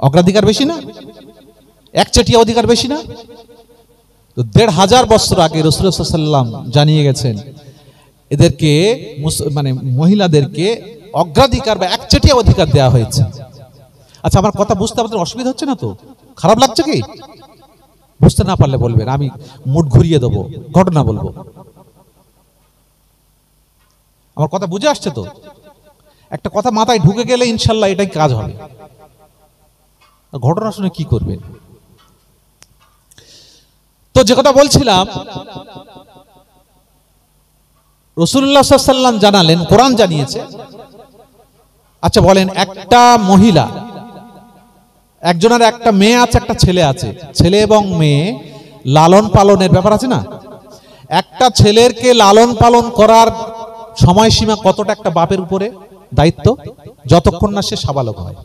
অগ্রাধিকার বেশি না একচেটিয়া অধিকার বেশি না তো দেড় হাজার বছর আগে রসুল্লাম জানিয়ে গেছেন এদেরকে মানে মহিলাদেরকে অগ্রাধিকার বা একচেটিয়া অধিকার দেওয়া হয়েছে আচ্ছা আমার কথা বুঝতে আমাদের অসুবিধা হচ্ছে না তো খারাপ লাগছে কি বুঝতে না পারলে বলবেন আমি মুঠ ঘুরিয়ে দেবো ঘটনা বলবো আমার কথা বুঝে আসছে তো একটা কথা মাথায় ঢুকে গেলে ইনশাল্লাহ এটাই কাজ হবে ঘটনা শুনে কি করবেন তো যে কথা বলছিলাম রসুল্লাহ সাল্লাম জানালেন কোরআন জানিয়েছে আচ্ছা বলেন একটা মহিলা একজনের একটা মেয়ে আছে একটা ছেলে আছে ছেলে এবং মেয়ে লালন পালনের ব্যাপার আছে না একটা ছেলেরকে লালন পালন করার সময়সীমা কতটা একটা বাপের উপরে দায়িত্ব যতক্ষণ না সে সাবালক হয়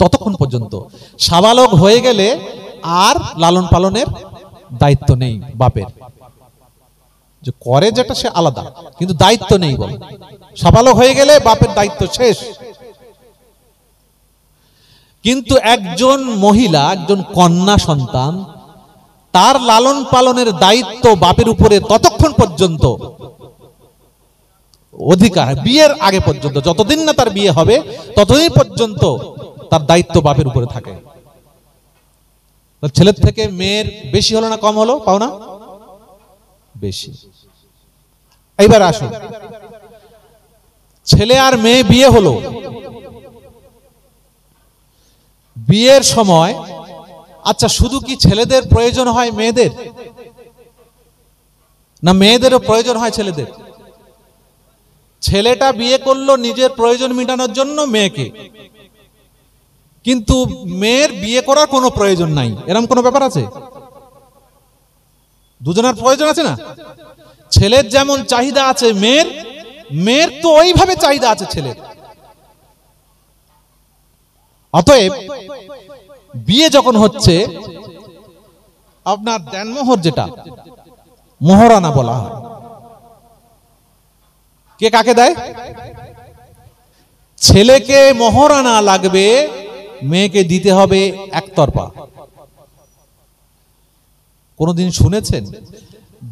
ততক্ষণ পর্যন্ত সাবালক হয়ে গেলে আর লালন পালনের দায়িত্ব নেই বাপের যে করে যেটা সে আলাদা কিন্তু দায়িত্ব নেই বল সাবালক হয়ে গেলে বাপের দায়িত্ব শেষ কিন্তু একজন মহিলা একজন কন্যা সন্তান তার লালন পালনের দায়িত্ব বাপের উপরে ততক্ষণ পর্যন্ত অধিকার বিয়ের আগে পর্যন্ত যতদিন না তার বিয়ে হবে ততদিন পর্যন্ত তার দায়িত্ব বাপের উপরে থাকে ছেলের থেকে মেয়ের বেশি হলো না কম হলো পাও না বেশি এইবার আসো ছেলে আর মেয়ে বিয়ে হলো বিয়ের সময় আচ্ছা শুধু কি ছেলেদের প্রয়োজন হয় মেয়েদের না মেয়েদেরও প্রয়োজন হয় ছেলেদের ছেলেটা বিয়ে করলো নিজের প্রয়োজন মেটানোর জন্য মেয়েকে কিন্তু মেয়ের বিয়ে করার কোনো প্রয়োজন নাই এরকম কোনো ব্যাপার আছে দুজনের প্রয়োজন আছে না ছেলের যেমন চাহিদা আছে মেয়ের মেয়ের তো ওইভাবে চাহিদা আছে ছেলের অতএব বিয়ে যখন হচ্ছে আপনার দেনমোহর যেটা মোহরানা বলা হয় কে কাকে দেয় ছেলেকে মহরানা লাগবে মেয়েকে দিতে হবে একতরফা কোনোদিন শুনেছেন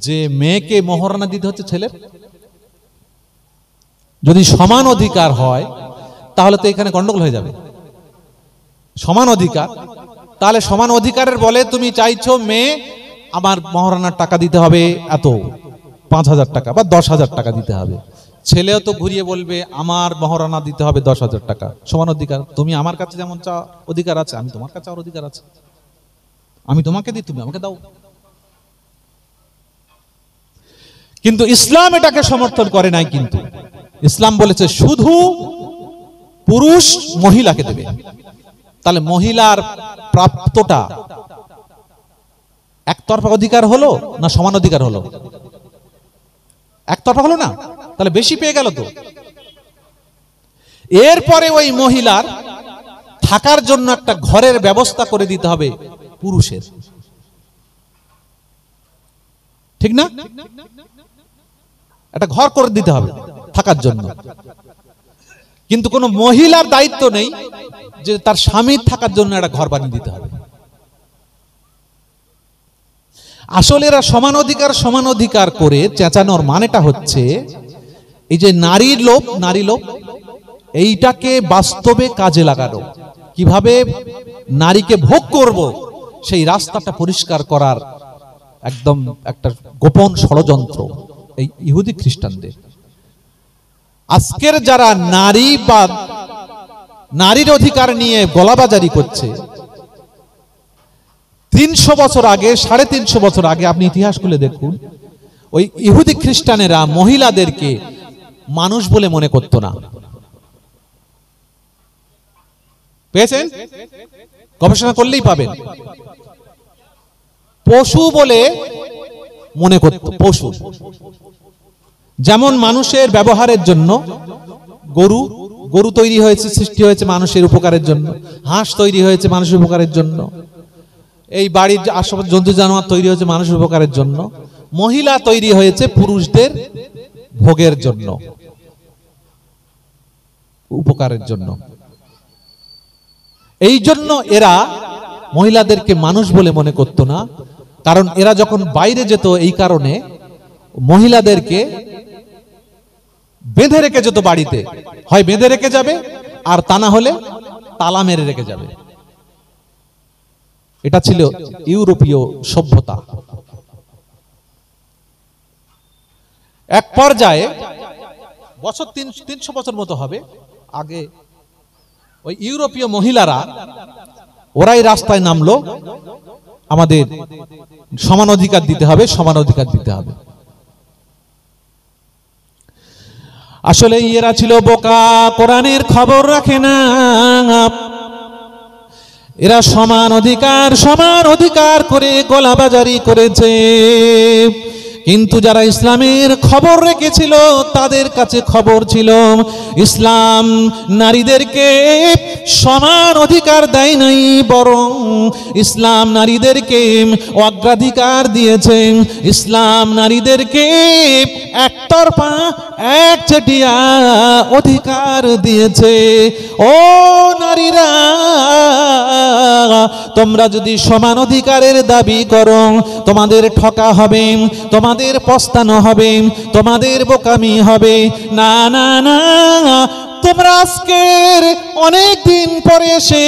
যে মেয়েকে মহরানা দিতে হচ্ছে ছেলের যদি সমান অধিকার হয় তাহলে তো এখানে গন্ডগোল হয়ে যাবে সমান অধিকার তাহলে সমান অধিকারের বলে তুমি চাইছো মেয়ে আমার মহারানার টাকা দিতে হবে এত পাঁচ হাজার টাকা বা দশ হাজার টাকা দিতে হবে ছেলেও তো ঘুরিয়ে বলবে আমার মহারণা দিতে হবে দশ হাজার টাকা সমান অধিকার তুমি আমার কাছে যেমন চা অধিকার আছে আমি তোমার কাছে আমার অধিকার আছে আমি তোমাকে দিই তুমি আমাকে দাও কিন্তু ইসলাম এটাকে সমর্থন করে নাই কিন্তু ইসলাম বলেছে শুধু পুরুষ মহিলাকে দেবে তাহলে মহিলার প্রাপ্তটা একতরফা অধিকার হলো না সমান অধিকার হলো একতরফা হলো না তাহলে বেশি পেয়ে গেল তো এরপরে ওই মহিলার থাকার জন্য একটা ঘরের ব্যবস্থা করে দিতে হবে পুরুষের ঠিক না একটা ঘর করে দিতে হবে থাকার জন্য কিন্তু কোনো মহিলার দায়িত্ব নেই যে তার স্বামীর থাকার জন্য একটা ঘর বানিয়ে দিতে হবে আসলে এরা সমান অধিকার সমান অধিকার করে চেঁচানোর মানেটা হচ্ছে এই যে নারীর লোক নারী লোক এইটাকে বাস্তবে কাজে লাগানো কিভাবে নারীকে ভোগ করব সেই রাস্তাটা পরিষ্কার করার একদম একটা গোপন ষড়যন্ত্র এই ইহুদি খ্রিস্টানদের আজকের যারা নারীবাদ নারীর অধিকার নিয়ে গলাবাজারি করছে তিনশো বছর আগে সাড়ে তিনশো বছর আগে আপনি ইতিহাস খুলে দেখুন ওই ইহুদি খ্রিস্টানেরা মহিলাদেরকে মানুষ বলে মনে করত না পেয়েছেন গবেষণা করলেই পাবেন পশু বলে মনে করত পশু যেমন মানুষের ব্যবহারের জন্য গরু গরু তৈরি হয়েছে সৃষ্টি হয়েছে মানুষের উপকারের জন্য হাঁস তৈরি হয়েছে মানুষের উপকারের জন্য এই বাড়ির আশেপাশে জন্তু জানোয়ার তৈরি হয়েছে মানুষ উপকারের জন্য মহিলা তৈরি হয়েছে পুরুষদের ভোগের জন্য উপকারের জন্য এই জন্য এরা মহিলাদেরকে মানুষ বলে মনে করত না কারণ এরা যখন বাইরে যেত এই কারণে মহিলাদেরকে বেঁধে রেখে যেত বাড়িতে হয় বেঁধে রেখে যাবে আর তা না হলে তালা মেরে রেখে যাবে এটা ছিল ইউরোপীয় সভ্যতা এক পর্যায়ে বছর তিন তিনশো বছর মতো হবে আগে ওই ইউরোপীয় মহিলারা ওরাই রাস্তায় নামলো আমাদের সমান অধিকার দিতে হবে সমান অধিকার দিতে হবে আসলে ইয়েরা ছিল বোকা কোরআনের খবর রাখে না এরা সমান অধিকার সমান অধিকার করে গলাবাজারি করেছে কিন্তু যারা ইসলামের খবর রেখেছিল তাদের কাছে খবর ছিল ইসলাম নারীদেরকে সমান অধিকার দেয় নাই বরং ইসলাম নারীদেরকে অগ্রাধিকার দিয়েছে ইসলাম নারীদেরকে একতরফা এক চেটিয়া অধিকার দিয়েছে ও নারীরা তোমরা যদি সমান অধিকারের দাবি করো তোমাদের ঠকা হবে তোমাদের তোমাদের পস্তানো হবে তোমাদের বোকামি হবে না না না তোমরা আজকের অনেক দিন পরে এসে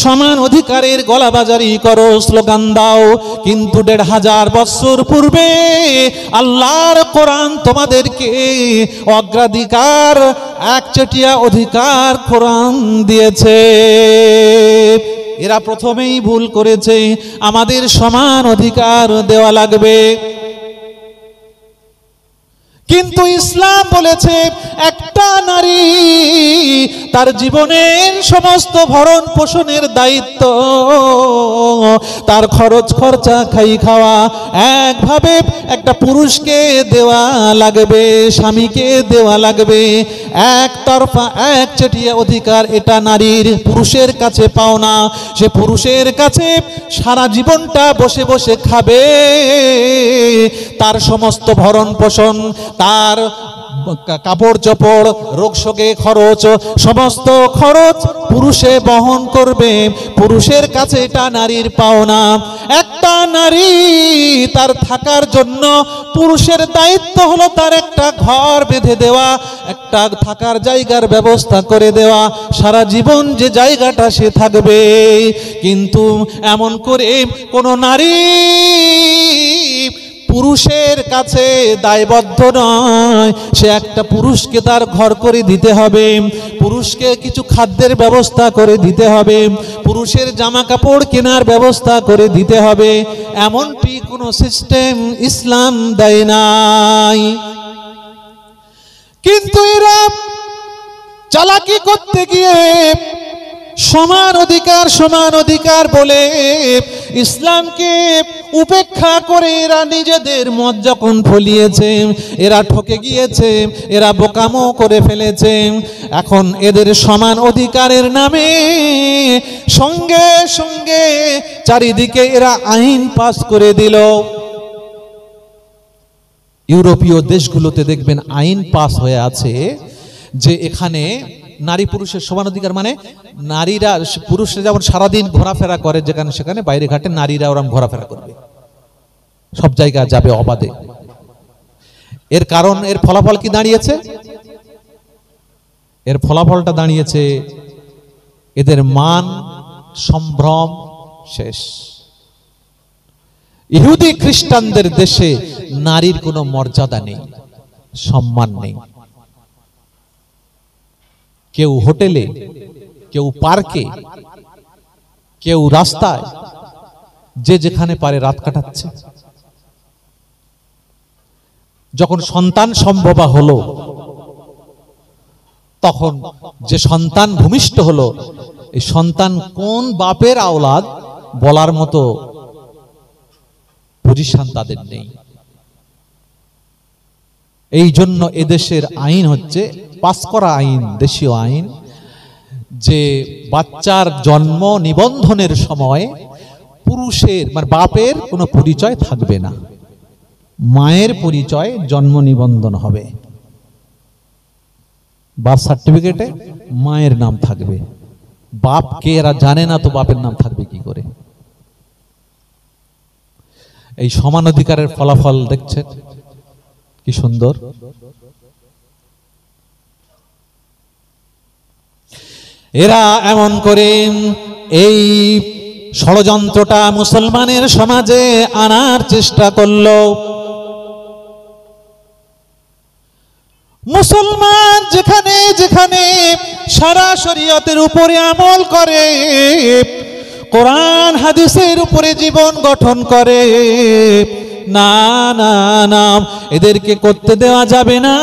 সমান অধিকারের গলাবাজারি করো স্লোগান দাও কিন্তু দেড় হাজার বছর পূর্বে আল্লাহর কোরআন তোমাদেরকে অগ্রাধিকার একচেটিয়া অধিকার কোরআন দিয়েছে এরা প্রথমেই ভুল করেছে আমাদের সমান অধিকার দেওয়া লাগবে কিন্তু ইসলাম বলেছে একটা নারী তার জীবনের সমস্ত ভরণ পোষণের দায়িত্ব তার খরচ খরচা খাই খাওয়া একভাবে একটা পুরুষকে দেওয়া লাগবে স্বামীকে দেওয়া লাগবে একতরফা এক চেটিয়া অধিকার এটা নারীর পুরুষের কাছে পাওনা সে পুরুষের কাছে সারা জীবনটা বসে বসে খাবে তার সমস্ত ভরণ পোষণ তার কাপড় চোপড় রোগশোকে খরচ সমস্ত খরচ পুরুষে বহন করবে পুরুষের কাছে এটা নারীর পাওনা একটা নারী তার থাকার জন্য পুরুষের দায়িত্ব হলো তার একটা ঘর বেঁধে দেওয়া একটা থাকার জায়গার ব্যবস্থা করে দেওয়া সারা জীবন যে জায়গাটা সে থাকবে কিন্তু এমন করে কোনো নারী পুরুষের কাছে দায়বদ্ধ নয় সে একটা পুরুষকে তার ঘর করে দিতে হবে পুরুষকে কিছু খাদ্যের ব্যবস্থা করে দিতে হবে পুরুষের জামা কাপড় কেনার ব্যবস্থা করে দিতে হবে এমনটি কোনো সিস্টেম ইসলাম দেয় নাই কিন্তু এরা চালাকি করতে গিয়ে সমান অধিকার সমান অধিকার বলে ইসলামকে উপেক্ষা করে এরা নিজেদের মত যখন ফলিয়েছে এরা ঠকে গিয়েছে এরা বোকামো করে ফেলেছে এখন এদের সমান অধিকারের নামে সঙ্গে সঙ্গে চারিদিকে এরা আইন পাস করে দিল ইউরোপীয় দেশগুলোতে দেখবেন আইন পাস হয়ে আছে যে এখানে নারী পুরুষের সমান অধিকার মানে নারীরা পুরুষরা যেমন সারাদিন ঘোরাফেরা করে যেখানে সেখানে বাইরে ঘাটে নারীরা ওরকম ঘোরাফেরা করবে সব জায়গা যাবে অবাধে এর কারণ এর ফলাফল কি দাঁড়িয়েছে এর ফলাফলটা দাঁড়িয়েছে এদের মান সম্ভ্রম শেষ ইহুদি খ্রিস্টানদের দেশে নারীর কোনো মর্যাদা নেই সম্মান নেই কেউ হোটেলে কেউ পার্কে কেউ রাস্তায় যে যেখানে পারে রাত কাটাচ্ছে যখন সন্তান সম্ভবা হলো তখন যে সন্তান ভূমিষ্ঠ হলো এই সন্তান কোন বাপের আওলাদ বলার মতো পজিশন তাদের নেই এই জন্য এদেশের আইন হচ্ছে পাস করা আইন দেশীয় আইন যে বাচ্চার জন্ম নিবন্ধনের সময় পুরুষের মানে বাপের কোনো পরিচয় থাকবে না মায়ের পরিচয় জন্ম নিবন্ধন হবে বার্থ সার্টিফিকেটে মায়ের নাম থাকবে বাপ কে এরা জানে না তো বাপের নাম থাকবে কি করে এই সমান অধিকারের ফলাফল দেখছে কি সুন্দর এরা এমন করে এই ষড়যন্ত্রটা মুসলমানের সমাজে আনার চেষ্টা করল মুসলমান যেখানে যেখানে সারা শরীয়তের উপরে আমল করে কোরআন হাদিসের উপরে জীবন গঠন করে না না না এদেরকে করতে দেওয়া যাবে না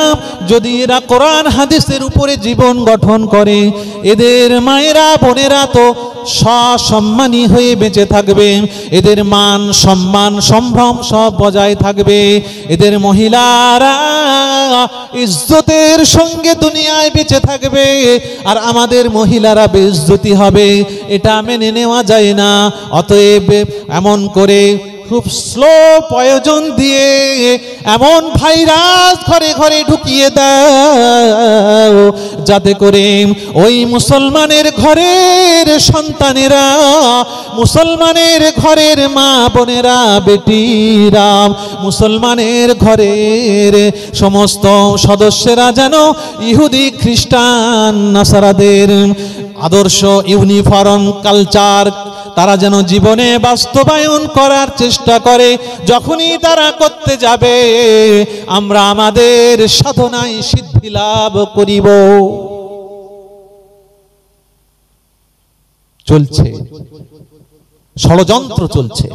যদি এরা কোরআন হাদিসের উপরে জীবন গঠন করে এদের মায়েরা বোনেরা তো সসম্মানী হয়ে বেঁচে থাকবে এদের মান সম্মান সম্ভ্রম সব বজায় থাকবে এদের মহিলারা ইজ্জতের সঙ্গে দুনিয়ায় বেঁচে থাকবে আর আমাদের মহিলারা বেজ্জতি হবে এটা মেনে নেওয়া যায় না অতএব এমন করে খুব স্লো প্রয়োজন দিয়ে এমন ভাইরাস ঘরে ঘরে ঢুকিয়ে দাও যাতে করে ওই মুসলমানের ঘরের সন্তানেরা মুসলমানের ঘরের মা বোনেরা বেটিরা মুসলমানের ঘরের সমস্ত সদস্যেরা যেন ইহুদি খ্রিস্টান নাসারাদের আদর্শ ইউনিফর্ম কালচার তারা যেন জীবনে বাস্তবায়ন করার চেষ্টা করে যখনই তারা করতে যাবে আমরা আমাদের সাধনায় সিদ্ধি লাভ করিব চলছে ষড়যন্ত্র চলছে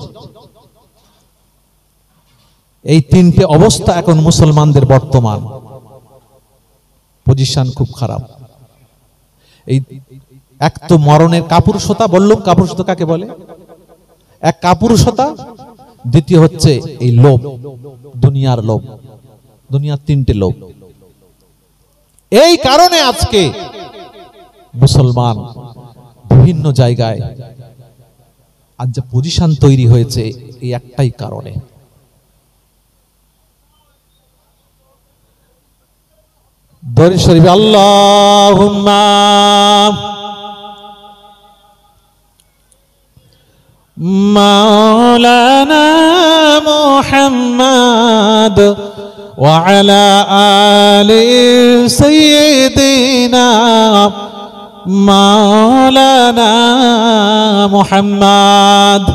এই তিনটে অবস্থা এখন মুসলমানদের বর্তমান পজিশন খুব খারাপ এই এক তো মরণের কাপুরুষতা বললুম কাপুরুষতা কাকে বলে এক কাপুরুষতা দ্বিতীয় হচ্ছে এই লোভ দুনিয়ার লোভ দুনিয়ার তিনটে লোভ এই কারণে আজকে মুসলমান বিভিন্ন জায়গায় আজ যে পজিশন তৈরি হয়েছে এই একটাই কারণে দরি শরীফ আল্লাহ مولانا محمد وعلى آل سيدنا مولانا محمد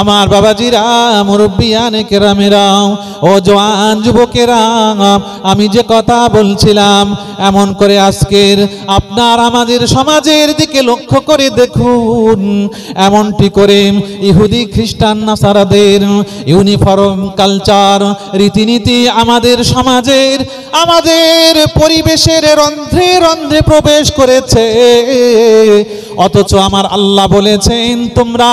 আমার বাবাজিরা মুরব্বিয়ানে কেরামেরাও ও জোয়ান যুবকেরা আমি যে কথা বলছিলাম এমন করে আজকের আপনার আমাদের সমাজের দিকে লক্ষ্য করে দেখুন এমনটি করে ইহুদি খ্রিস্টান নাসারাদের ইউনিফর্ম কালচার রীতিনীতি আমাদের সমাজের আমাদের পরিবেশের রন্ধ্রে রন্ধ্রে প্রবেশ করেছে অথচ আমার আল্লাহ বলেছেন তোমরা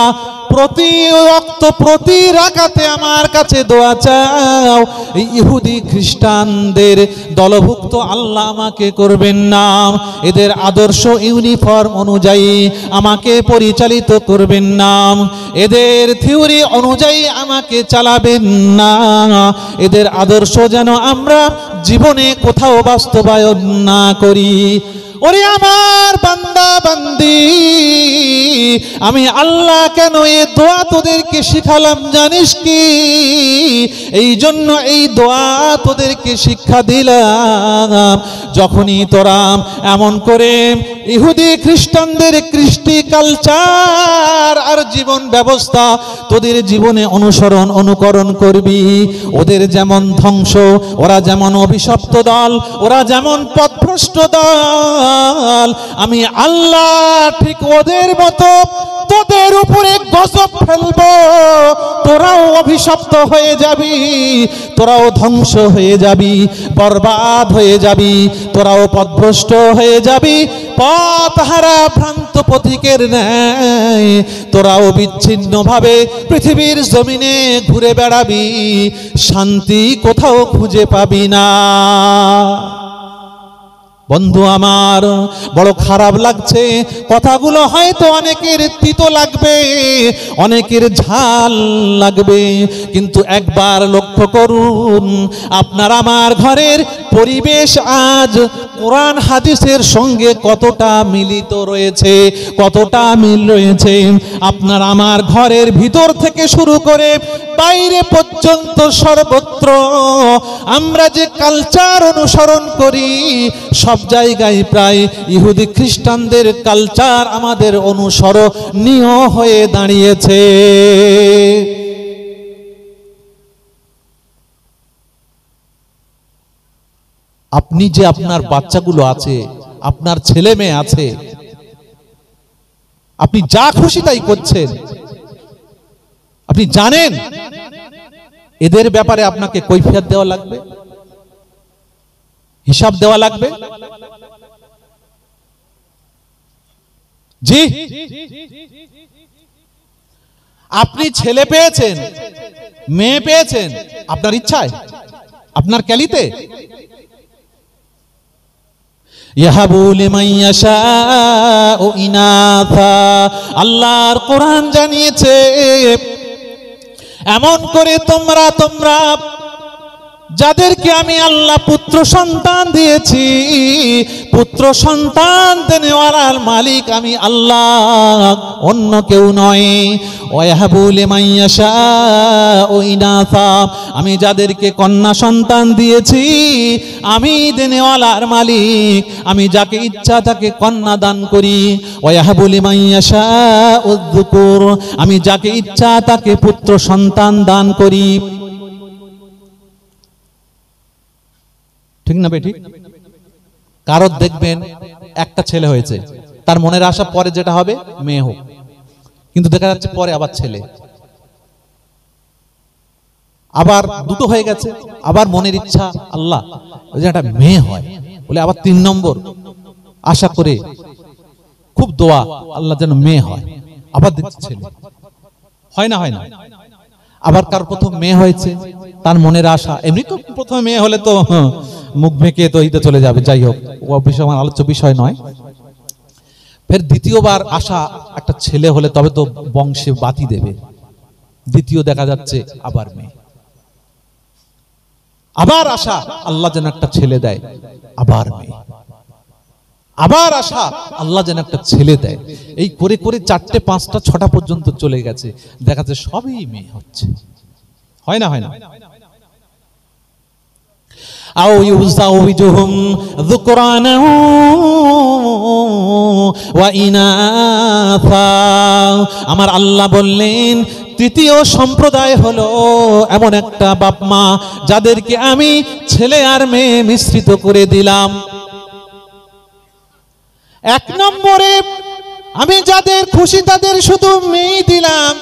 প্রতি রক্ত প্রতি রাখাতে আমার কাছে দোয়া চাও ইহুদি খ্রিস্টানদের দলভুক্ত আল্লাহ আমাকে করবেন না এদের আদর্শ ইউনিফর্ম অনুযায়ী আমাকে পরিচালিত করবেন না এদের থিওরি অনুযায়ী আমাকে চালাবেন না এদের আদর্শ যেন আমরা জীবনে কোথাও বাস্তবায়ন না করি ওরে আমার বান্দা বান্দি আমি আল্লাহ কেন এ দোয়া তোদেরকে শিখালাম জানিস কি এই জন্য এই দোয়া তোদেরকে শিক্ষা দিলাম যখনই তোরা এমন করে ইহুদি খ্রিস্টানদের কৃষ্টি কালচার আর জীবন ব্যবস্থা তোদের জীবনে অনুসরণ অনুকরণ করবি ওদের যেমন ধ্বংস ওরা যেমন অভিশপ্ত দল ওরা যেমন পথভ্রষ্ট দল কাল আমি আল্লাহ ঠিক ওদের মতো তোদের উপরে গজব ফেলব তোরাও অভিশপ্ত হয়ে যাবি তোরাও ধ্বংস হয়ে যাবি বরবাদ হয়ে যাবি তোরাও পদভ্রষ্ট হয়ে যাবি পথ হারা ভ্রান্ত পথিকের ন্যায় তোরাও বিচ্ছিন্নভাবে পৃথিবীর জমিনে ঘুরে বেড়াবি শান্তি কোথাও খুঁজে পাবি না বন্ধু আমার বড় খারাপ লাগছে কথাগুলো হয়তো অনেকের তিত লাগবে অনেকের ঝাল লাগবে কিন্তু একবার লক্ষ্য করুন আপনার আমার ঘরের পরিবেশ আজ কোরআন হাদিসের সঙ্গে কতটা মিলিত রয়েছে কতটা মিল রয়েছে আপনার আমার ঘরের ভিতর থেকে শুরু করে বাইরে পর্যন্ত সর্বত্র আমরা যে কালচার অনুসরণ করি সব সব জায়গায় প্রায় ইহুদি খ্রিস্টানদের কালচার আমাদের অনুসরণীয় হয়ে দাঁড়িয়েছে আপনি যে আপনার বাচ্চাগুলো আছে আপনার ছেলে মেয়ে আছে আপনি যা খুশি তাই করছেন আপনি জানেন এদের ব্যাপারে আপনাকে কৈফিয়াত দেওয়া লাগবে হিসাব দেওয়া লাগবে জি আপনি ছেলে পেয়েছেন মেয়ে পেয়েছেন আপনার ইচ্ছায় আপনার ক্যালিতে আল্লাহর কোরআন জানিয়েছে এমন করে তোমরা তোমরা যাদেরকে আমি আল্লাহ পুত্র সন্তান দিয়েছি পুত্র সন্তান দেনেওয়ালার মালিক আমি আল্লাহ অন্য কেউ নয় মাইয়াশা আমি যাদেরকে কন্যা সন্তান দিয়েছি আমি দেনেওয়ালার মালিক আমি যাকে ইচ্ছা তাকে কন্যা দান করি ওয়াহাবুলি মাইয়াশা উদ্দুকুর আমি যাকে ইচ্ছা তাকে পুত্র সন্তান দান করি ঠিক না বেটি কারোর দেখবেন একটা ছেলে হয়েছে তার মনের আশা পরে যেটা হবে মেয়ে হোক কিন্তু দেখা যাচ্ছে পরে আবার ছেলে আবার দুটো হয়ে গেছে আবার মনের ইচ্ছা আল্লাহ একটা মেয়ে হয় বলে আবার তিন নম্বর আশা করে খুব দোয়া আল্লাহ যেন মেয়ে হয় আবার দেখছে ছেলে হয় না হয় না আবার কার প্রথম মেয়ে হয়েছে তার মনের আশা এমনি তো প্রথমে মেয়ে হলে তো মুখ মেঁকে তো ঈদে চলে যাবে যাই হোক বিষয় আমার আলোচ্য বিষয় নয় ফের দ্বিতীয়বার আসা একটা ছেলে হলে তবে তো বংশে বাতি দেবে দ্বিতীয় দেখা যাচ্ছে আবার মেয়ে আবার আসা আল্লাহ যেন একটা ছেলে দেয় আবার মেয়ে আবার আসা আল্লাহ যেন একটা ছেলে দেয় এই করে করে চারটে পাঁচটা ছটা পর্যন্ত চলে গেছে দেখা যাচ্ছে সবই মেয়ে হচ্ছে হয় না হয় না أو يزوجهم ذكرانا وإناثا আমার আল্লাহ বললেন তৃতীয় সম্প্রদায় হলো এমন একটা বাপ মা যাদেরকে আমি ছেলে আর মেয়ে মিশ্রিত করে দিলাম এক নম্বরে আমি যাদের খুশি তাদের শুধু মেয়ে দিলাম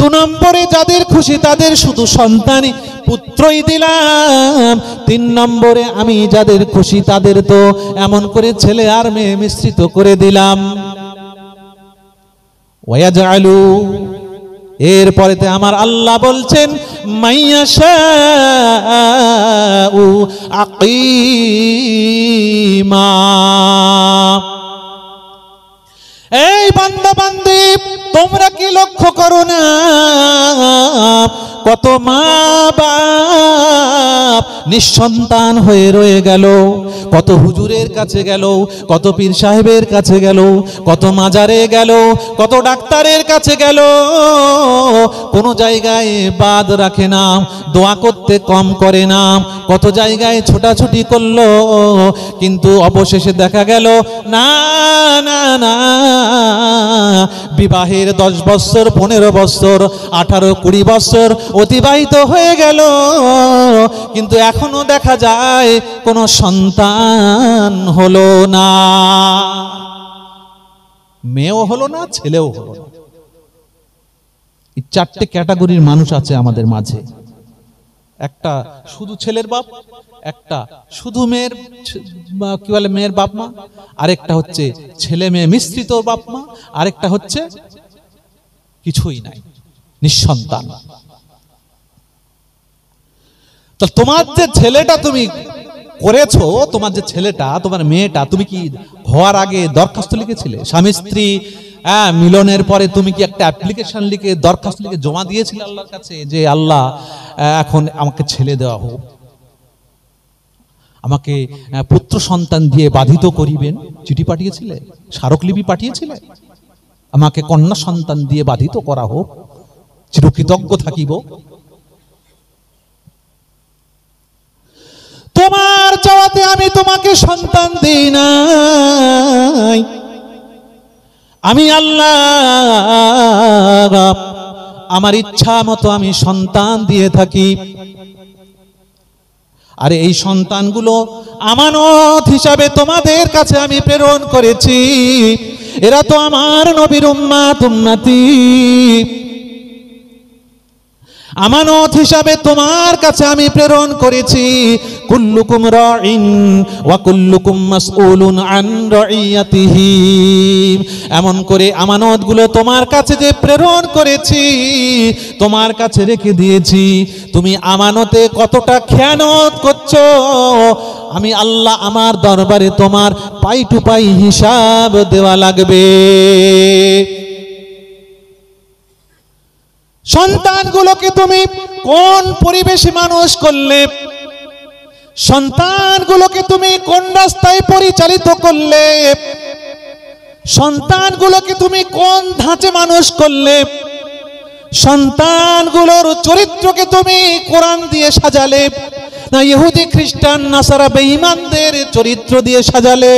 দু নম্বরে যাদের খুশি তাদের শুধু সন্তানই পুত্রই দিলাম তিন নম্বরে আমি যাদের খুশি তাদের তো এমন করে ছেলে আর মেয়ে মিশ্রিত করে দিলাম আলু এরপরেতে আমার আল্লাহ বলছেন এই বান্দা বান্দি তোমরা কি লক্ষ্য করো না কত মা বাপ নিঃসন্তান হয়ে রয়ে গেল কত হুজুরের কাছে গেল কত পীর সাহেবের কাছে গেল কত মাজারে গেল কত ডাক্তারের কাছে গেল কোনো জায়গায় বাদ রাখে না দোয়া করতে কম করে না কত জায়গায় ছোটাছুটি করলো কিন্তু অবশেষে দেখা গেল না না না বিবাহের দশ বছর পনেরো বছর আঠারো কুড়ি বছর অতিবাহিত হয়ে গেল কিন্তু এখনো দেখা যায় কোনো সন্তান ইমান হলো না মেয়েও হলো না ছেলেও হলো না এই চারটে ক্যাটাগরির মানুষ আছে আমাদের মাঝে একটা শুধু ছেলের বাপ একটা শুধু মেয়ের কি বলে মেয়ের বাপ মা আরেকটা হচ্ছে ছেলে মেয়ে মিশ্রিত বাপ মা আরেকটা হচ্ছে কিছুই নাই নিঃসন্তান তোমার যে ছেলেটা তুমি করেছো তোমার যে ছেলেটা তোমার মেয়েটা তুমি কি হওয়ার আগে দরখাস্ত লিখেছিলে স্বামী স্ত্রী হ্যাঁ মিলনের পরে তুমি কি একটা অ্যাপ্লিকেশন লিখে দরখাস্ত লিখে জমা দিয়েছিলে আল্লাহর কাছে যে আল্লাহ এখন আমাকে ছেলে দেওয়া হোক আমাকে পুত্র সন্তান দিয়ে বাধিত করিবেন চিঠি পাঠিয়েছিলে স্মারকলিপি পাঠিয়েছিলে আমাকে কন্যা সন্তান দিয়ে বাধিত করা হোক চিরকৃতজ্ঞ থাকিব তোমার দুনিয়াতে আমি তোমাকে সন্তান দিই নাই আমি আল্লাহ আমার ইচ্ছা মতো আমি সন্তান দিয়ে থাকি আর এই সন্তানগুলো আমানত হিসাবে তোমাদের কাছে আমি প্রেরণ করেছি এরা তো আমার নবীর উম্মা তুম্মাতি আমানত হিসাবে তোমার কাছে আমি প্রেরণ করেছি কুল্লুকুম রাইন ওয়া কুল্লুকুম মাসউলুন আন রাইয়াতিহি এমন করে আমানতগুলো তোমার কাছে যে প্রেরণ করেছি তোমার কাছে রেখে দিয়েছি তুমি আমানতে কতটা খেয়ানত করছো আমি আল্লাহ আমার দরবারে তোমার পাই টু পাই হিসাব দেওয়া লাগবে সন্তানগুলোকে তুমি কোন পরিবেশে মানুষ করলে সন্তানগুলোকে তুমি কোন রাস্তায় পরিচালিত করলে সন্তানগুলোকে তুমি কোন ধাঁচে মানুষ করলে সন্তানগুলোর চরিত্রকে তুমি কোরআন দিয়ে সাজালে না ইহুদি খ্রিস্টান নাসারা বেঈমানদের চরিত্র দিয়ে সাজালে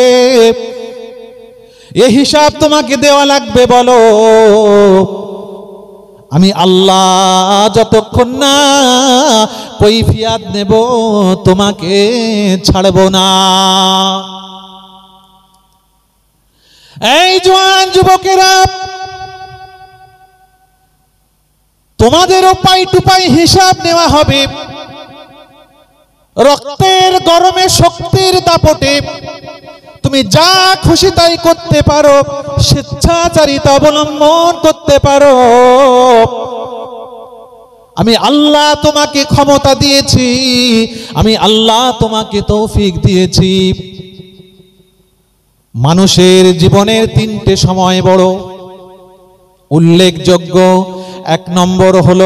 এ হিসাব তোমাকে দেওয়া লাগবে বলো আমি আল্লাহ যতক্ষণ না কৈফিয়াত নেব তোমাকে ছাড়ব না এই জোয়ান যুবকেরা তোমাদেরও পাই টুপাই হিসাব নেওয়া হবে রক্তের গরমে শক্তির দাপটে তুমি যা খুশি তাই করতে পারো স্বেচ্ছাচারিতা অবলম্বন করতে পারো আমি আল্লাহ তোমাকে ক্ষমতা দিয়েছি আমি আল্লাহ তোমাকে তৌফিক দিয়েছি মানুষের জীবনের তিনটে সময় বড় উল্লেখযোগ্য এক নম্বর হল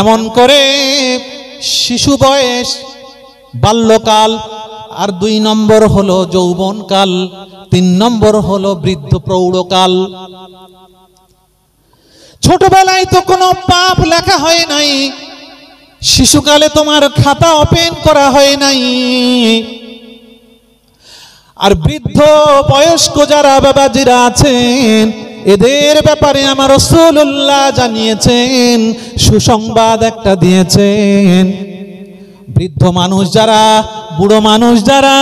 এমন করে শিশু বয়স বাল্যকাল আর দুই নম্বর হলো যৌবনকাল তিন নম্বর হলো বৃদ্ধ প্রৌঢ়কাল ছোটবেলায় তো কোনো পাপ লেখা হয় নাই শিশুকালে তোমার খাতা ওপেন করা হয় নাই আর বৃদ্ধ বয়স্ক যারা বাবাজিরা আছেন এদের ব্যাপারে আমার সুল্লাহ জানিয়েছেন সুসংবাদ একটা দিয়েছেন বৃদ্ধ মানুষ যারা বুড়ো মানুষ যারা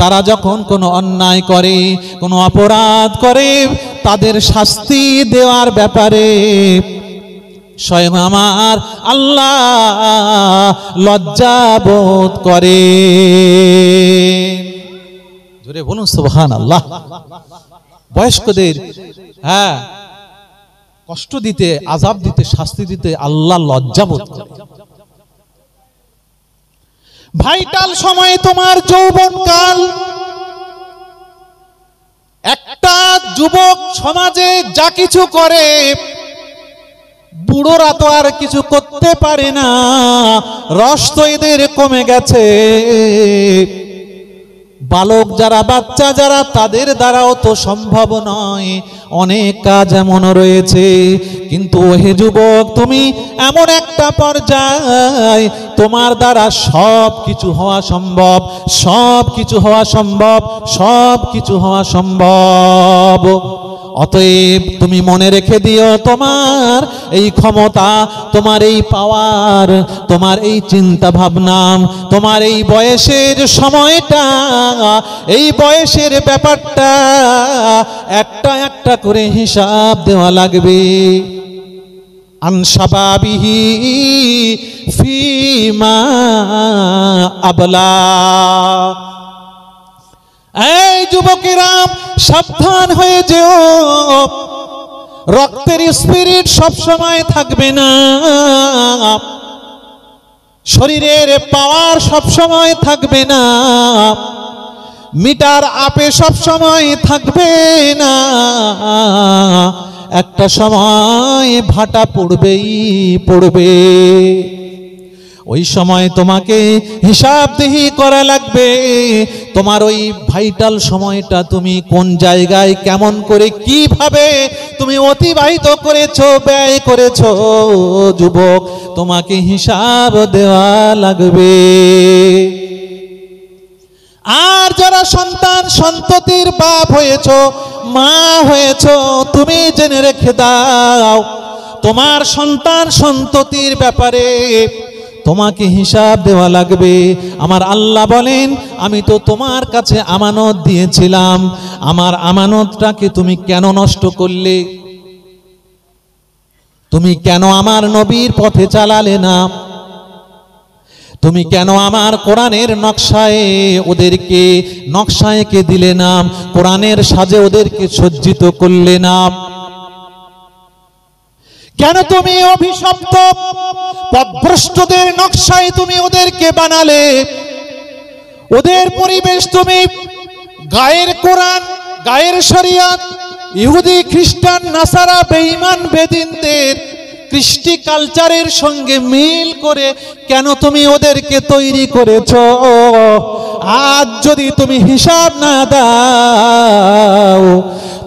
তারা যখন কোনো অন্যায় করে কোনো অপরাধ করে তাদের শাস্তি দেওয়ার ব্যাপারে স্বয়ং আমার আল্লাহ লজ্জাবোধ করে জোরে বলুন সুবহান আল্লাহ বয়স্কদের হ্যাঁ কষ্ট দিতে আজাব দিতে শাস্তি দিতে আল্লাহ লজ্জাবোধ করে ভাইটাল সময়ে তোমার যৌবন কাল একটা যুবক সমাজে যা কিছু করে বুড়োরা তো আর কিছু করতে পারে না রস তো এদের কমে গেছে বালক যারা বাচ্চা যারা তাদের দ্বারাও তো সম্ভব নয় অনেক কাজ এমন রয়েছে কিন্তু হে যুবক তুমি এমন একটা পর্যায় তোমার দ্বারা সব কিছু হওয়া সম্ভব সব কিছু হওয়া সম্ভব সব কিছু হওয়া সম্ভব অতএব তুমি মনে রেখে দিও তোমার এই ক্ষমতা তোমার এই পাওয়ার তোমার এই চিন্তা ভাবনা তোমার এই বয়সের সময়টা এই বয়সের ব্যাপারটা একটা একটা করে হিসাব দেওয়া লাগবে আনসাবাবিহি ফিমা আবলা এই যুবকেরা সাবধান হয়ে যেও রক্তের স্পিরিট সব সময় থাকবে না শরীরের পাওয়ার সব সময় থাকবে না মিটার আপে সব সময় থাকবে না একটা সময় ভাটা পড়বেই পড়বে ওই সময় তোমাকে দেহি করা লাগবে তোমার ওই ভাইটাল সময়টা তুমি কোন জায়গায় কেমন করে কিভাবে তুমি অতিবাহিত করেছ ব্যয় করেছ যুবক তোমাকে হিসাব দেওয়া লাগবে আর যারা সন্তান সন্ততির বাপ হয়েছ মা হয়েছ তুমি জেনে রেখে দাও তোমার সন্তান সন্ততির ব্যাপারে তোমাকে হিসাব দেওয়া লাগবে আমার আল্লাহ বলেন আমি তো তোমার কাছে আমানত দিয়েছিলাম আমার আমানতটাকে তুমি কেন নষ্ট করলে তুমি কেন আমার নবীর পথে চালালে না তুমি কেন আমার কোরআনের নকশায় ওদেরকে নকশায়কে দিলে না কোরআনের সাজে ওদেরকে সজ্জিত করলে না কেন তুমি অভিশপ্ত পদভ্রষ্টদের নকশায় তুমি ওদেরকে বানালে ওদের পরিবেশ তুমি গায়ের কোরআন গায়ের শরিয়াত ইহুদি খ্রিস্টান নাসারা বেঈমান বেদিনদের কৃষ্টি কালচারের সঙ্গে মিল করে কেন তুমি ওদেরকে তৈরি করেছ আজ যদি তুমি হিসাব না দাও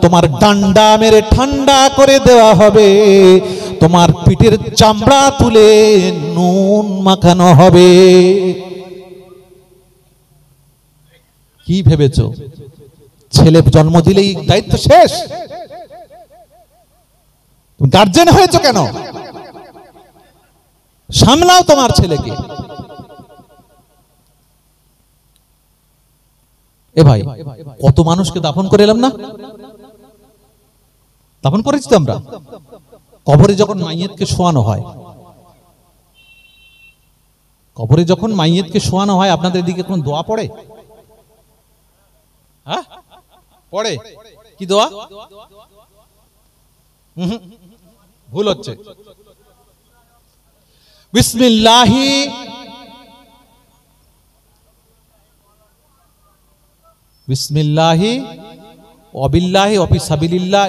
তোমার ডান্ডা মেরে ঠান্ডা করে দেওয়া হবে তোমার পিঠের চামড়া তুলে নুন মাখানো হবে কি ভেবেছ ছেলে জন্ম দিলেই দায়িত্ব শেষ গার্জেন হয়েছ কেন সামলাও তোমার ছেলেকে এ ভাই কত মানুষকে দাফন করে এলাম না দাফন করেছি তো আমরা কবরে যখন মাইয়েতকে শোয়ানো হয় কবরে যখন মাইয়েতকে শোয়ানো হয় আপনাদের দিকে কোন দোয়া পড়ে হ্যাঁ পড়ে কি দোয়া ভুল হচ্ছে বিসমিল্লাহি বিসমিল্লাহি অবিল্লাহি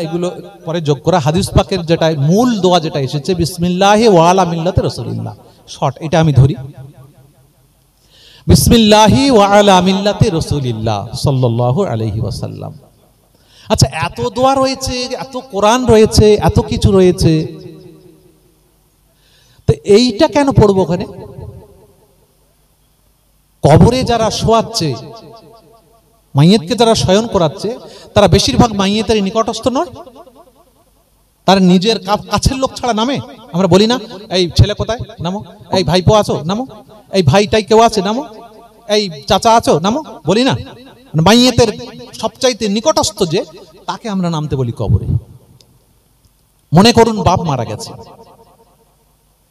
এগুলো পরে যোগ করা হাদিস পাকের যেটা মূল দোয়া যেটা এসেছে বিসমিল্লাহি ওয়ালা মিল্লাতে রসুলিল্লাহ শর্ট এটা আমি ধরি বিসমিল্লাহি ওয়ালা আমিল্লাতে রসুলিল্লাহ সাল্লাল্লাহু আলাইহি ওয়াসাল্লাম আচ্ছা এত দোয়া রয়েছে এত কোরআন রয়েছে এত কিছু রয়েছে তো এইটা কেন পড়বো ওখানে কবরে যারা শোয়াচ্ছে মাইয়েতকে যারা শয়ন করাচ্ছে তারা বেশিরভাগ মাইয়েতের নিকটস্থ নয় তার নিজের কাছের লোক ছাড়া নামে আমরা বলি না এই ছেলে কোথায় নামো এই ভাইপো আছো নামো এই ভাইটাই কেউ আছে নামো এই চাচা আছো নামো বলি না মানে মাইয়েতের সবচাইতে নিকটস্থ যে তাকে আমরা নামতে বলি কবরে মনে করুন বাপ মারা গেছে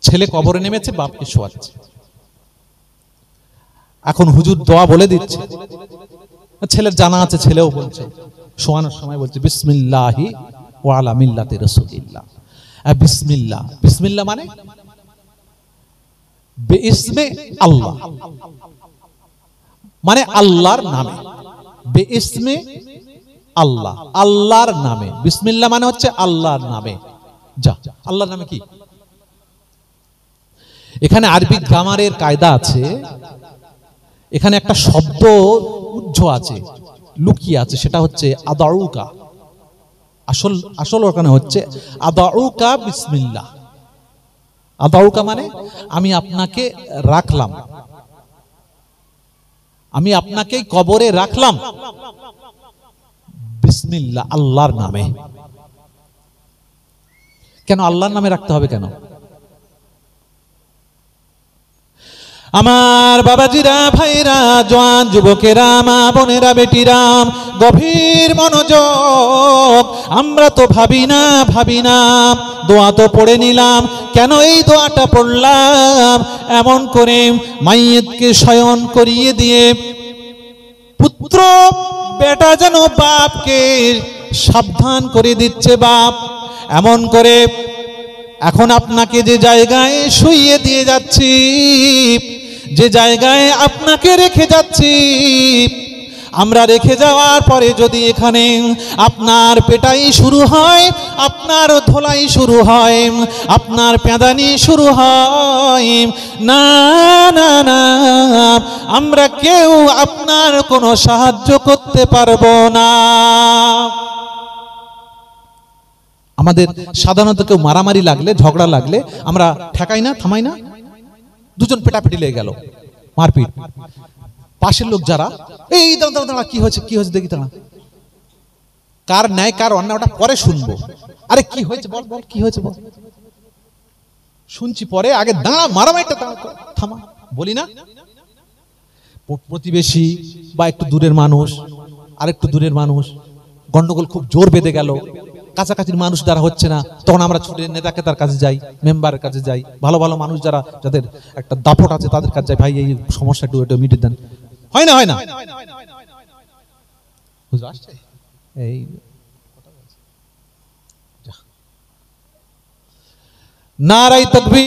ছেলে কবরে নেমেছে বাপকে শোয়াচ্ছে এখন হুজুর দোয়া বলে দিচ্ছে ছেলের জানা আছে ছেলেও বলছে শোয়ানোর সময় বলছে বিসমিল্লাহি ওয়ালা মিল্লাতে রসুলিল্লাহ বিসমিল্লাহ বিসমিল্লাহ মানে বেসমে আল্লাহ মানে আল্লাহর নামে বে আল্লাহ আল্লাহর নামে বিসমিল্লা মানে হচ্ছে আল্লাহর নামে যা আল্লাহর নামে কি এখানে আরবি গ্রামারের কায়দা আছে এখানে একটা শব্দ উজ্জ আছে লুকিয়ে আছে সেটা হচ্ছে আদাউকা আসল আসল ওখানে হচ্ছে আদাউকা বিসমিল্লা আদাউকা মানে আমি আপনাকে রাখলাম আমি আপনাকে কবরে রাখলাম বিসমিল্লা আল্লাহর নামে কেন আল্লাহর নামে রাখতে হবে কেন আমার বাবাজিরা ভাইরা জোয়ান যুবকেরা মা বোনেরা বেটিরাম গভীর মনোযোগ আমরা তো ভাবি না ভাবি না দোয়া তো পড়ে নিলাম কেন এই দোয়াটা পড়লাম এমন করে মাইয়েতকে শয়ন করিয়ে দিয়ে পুত্র বেটা যেন বাপকে সাবধান করে দিচ্ছে বাপ এমন করে এখন আপনাকে যে জায়গায় শুইয়ে দিয়ে যাচ্ছি যে জায়গায় আপনাকে রেখে যাচ্ছি আমরা রেখে যাওয়ার পরে যদি এখানে আপনার পেটাই শুরু হয় আপনার ধোলাই শুরু হয় আপনার পেঁদানি শুরু হয় না না না আমরা কেউ আপনার কোনো সাহায্য করতে পারবো না আমাদের সাধারণত কেউ মারামারি লাগলে ঝগড়া লাগলে আমরা ঠেকাই না থামাই না দুজন পেটাপিটি লেগে গেল মারপিট পাশের লোক যারা এই দাঁড়া দাঁড়া কি হয়েছে কি হয়েছে দেখি দাঁড়া কার ন্যায় কার অন্যায় ওটা পরে শুনবো আরে কি হয়েছে বল বল কি হয়েছে বল শুনছি পরে আগে দাঁড়া মারামারিটা থামা বলি না প্রতিবেশী বা একটু দূরের মানুষ আর একটু দূরের মানুষ গন্ডগোল খুব জোর বেঁধে গেল কাছাকাছির মানুষ যারা হচ্ছে না তখন আমরা ছুটে নেতাকে তার কাছে যাই মেম্বারের কাছে যাই ভালো ভালো মানুষ যারা যাদের একটা দাপট আছে তাদের কাছে যাই ভাই এই সমস্যা একটু এটা মিটে দেন হয় না হয় না এই নারাই তকবীর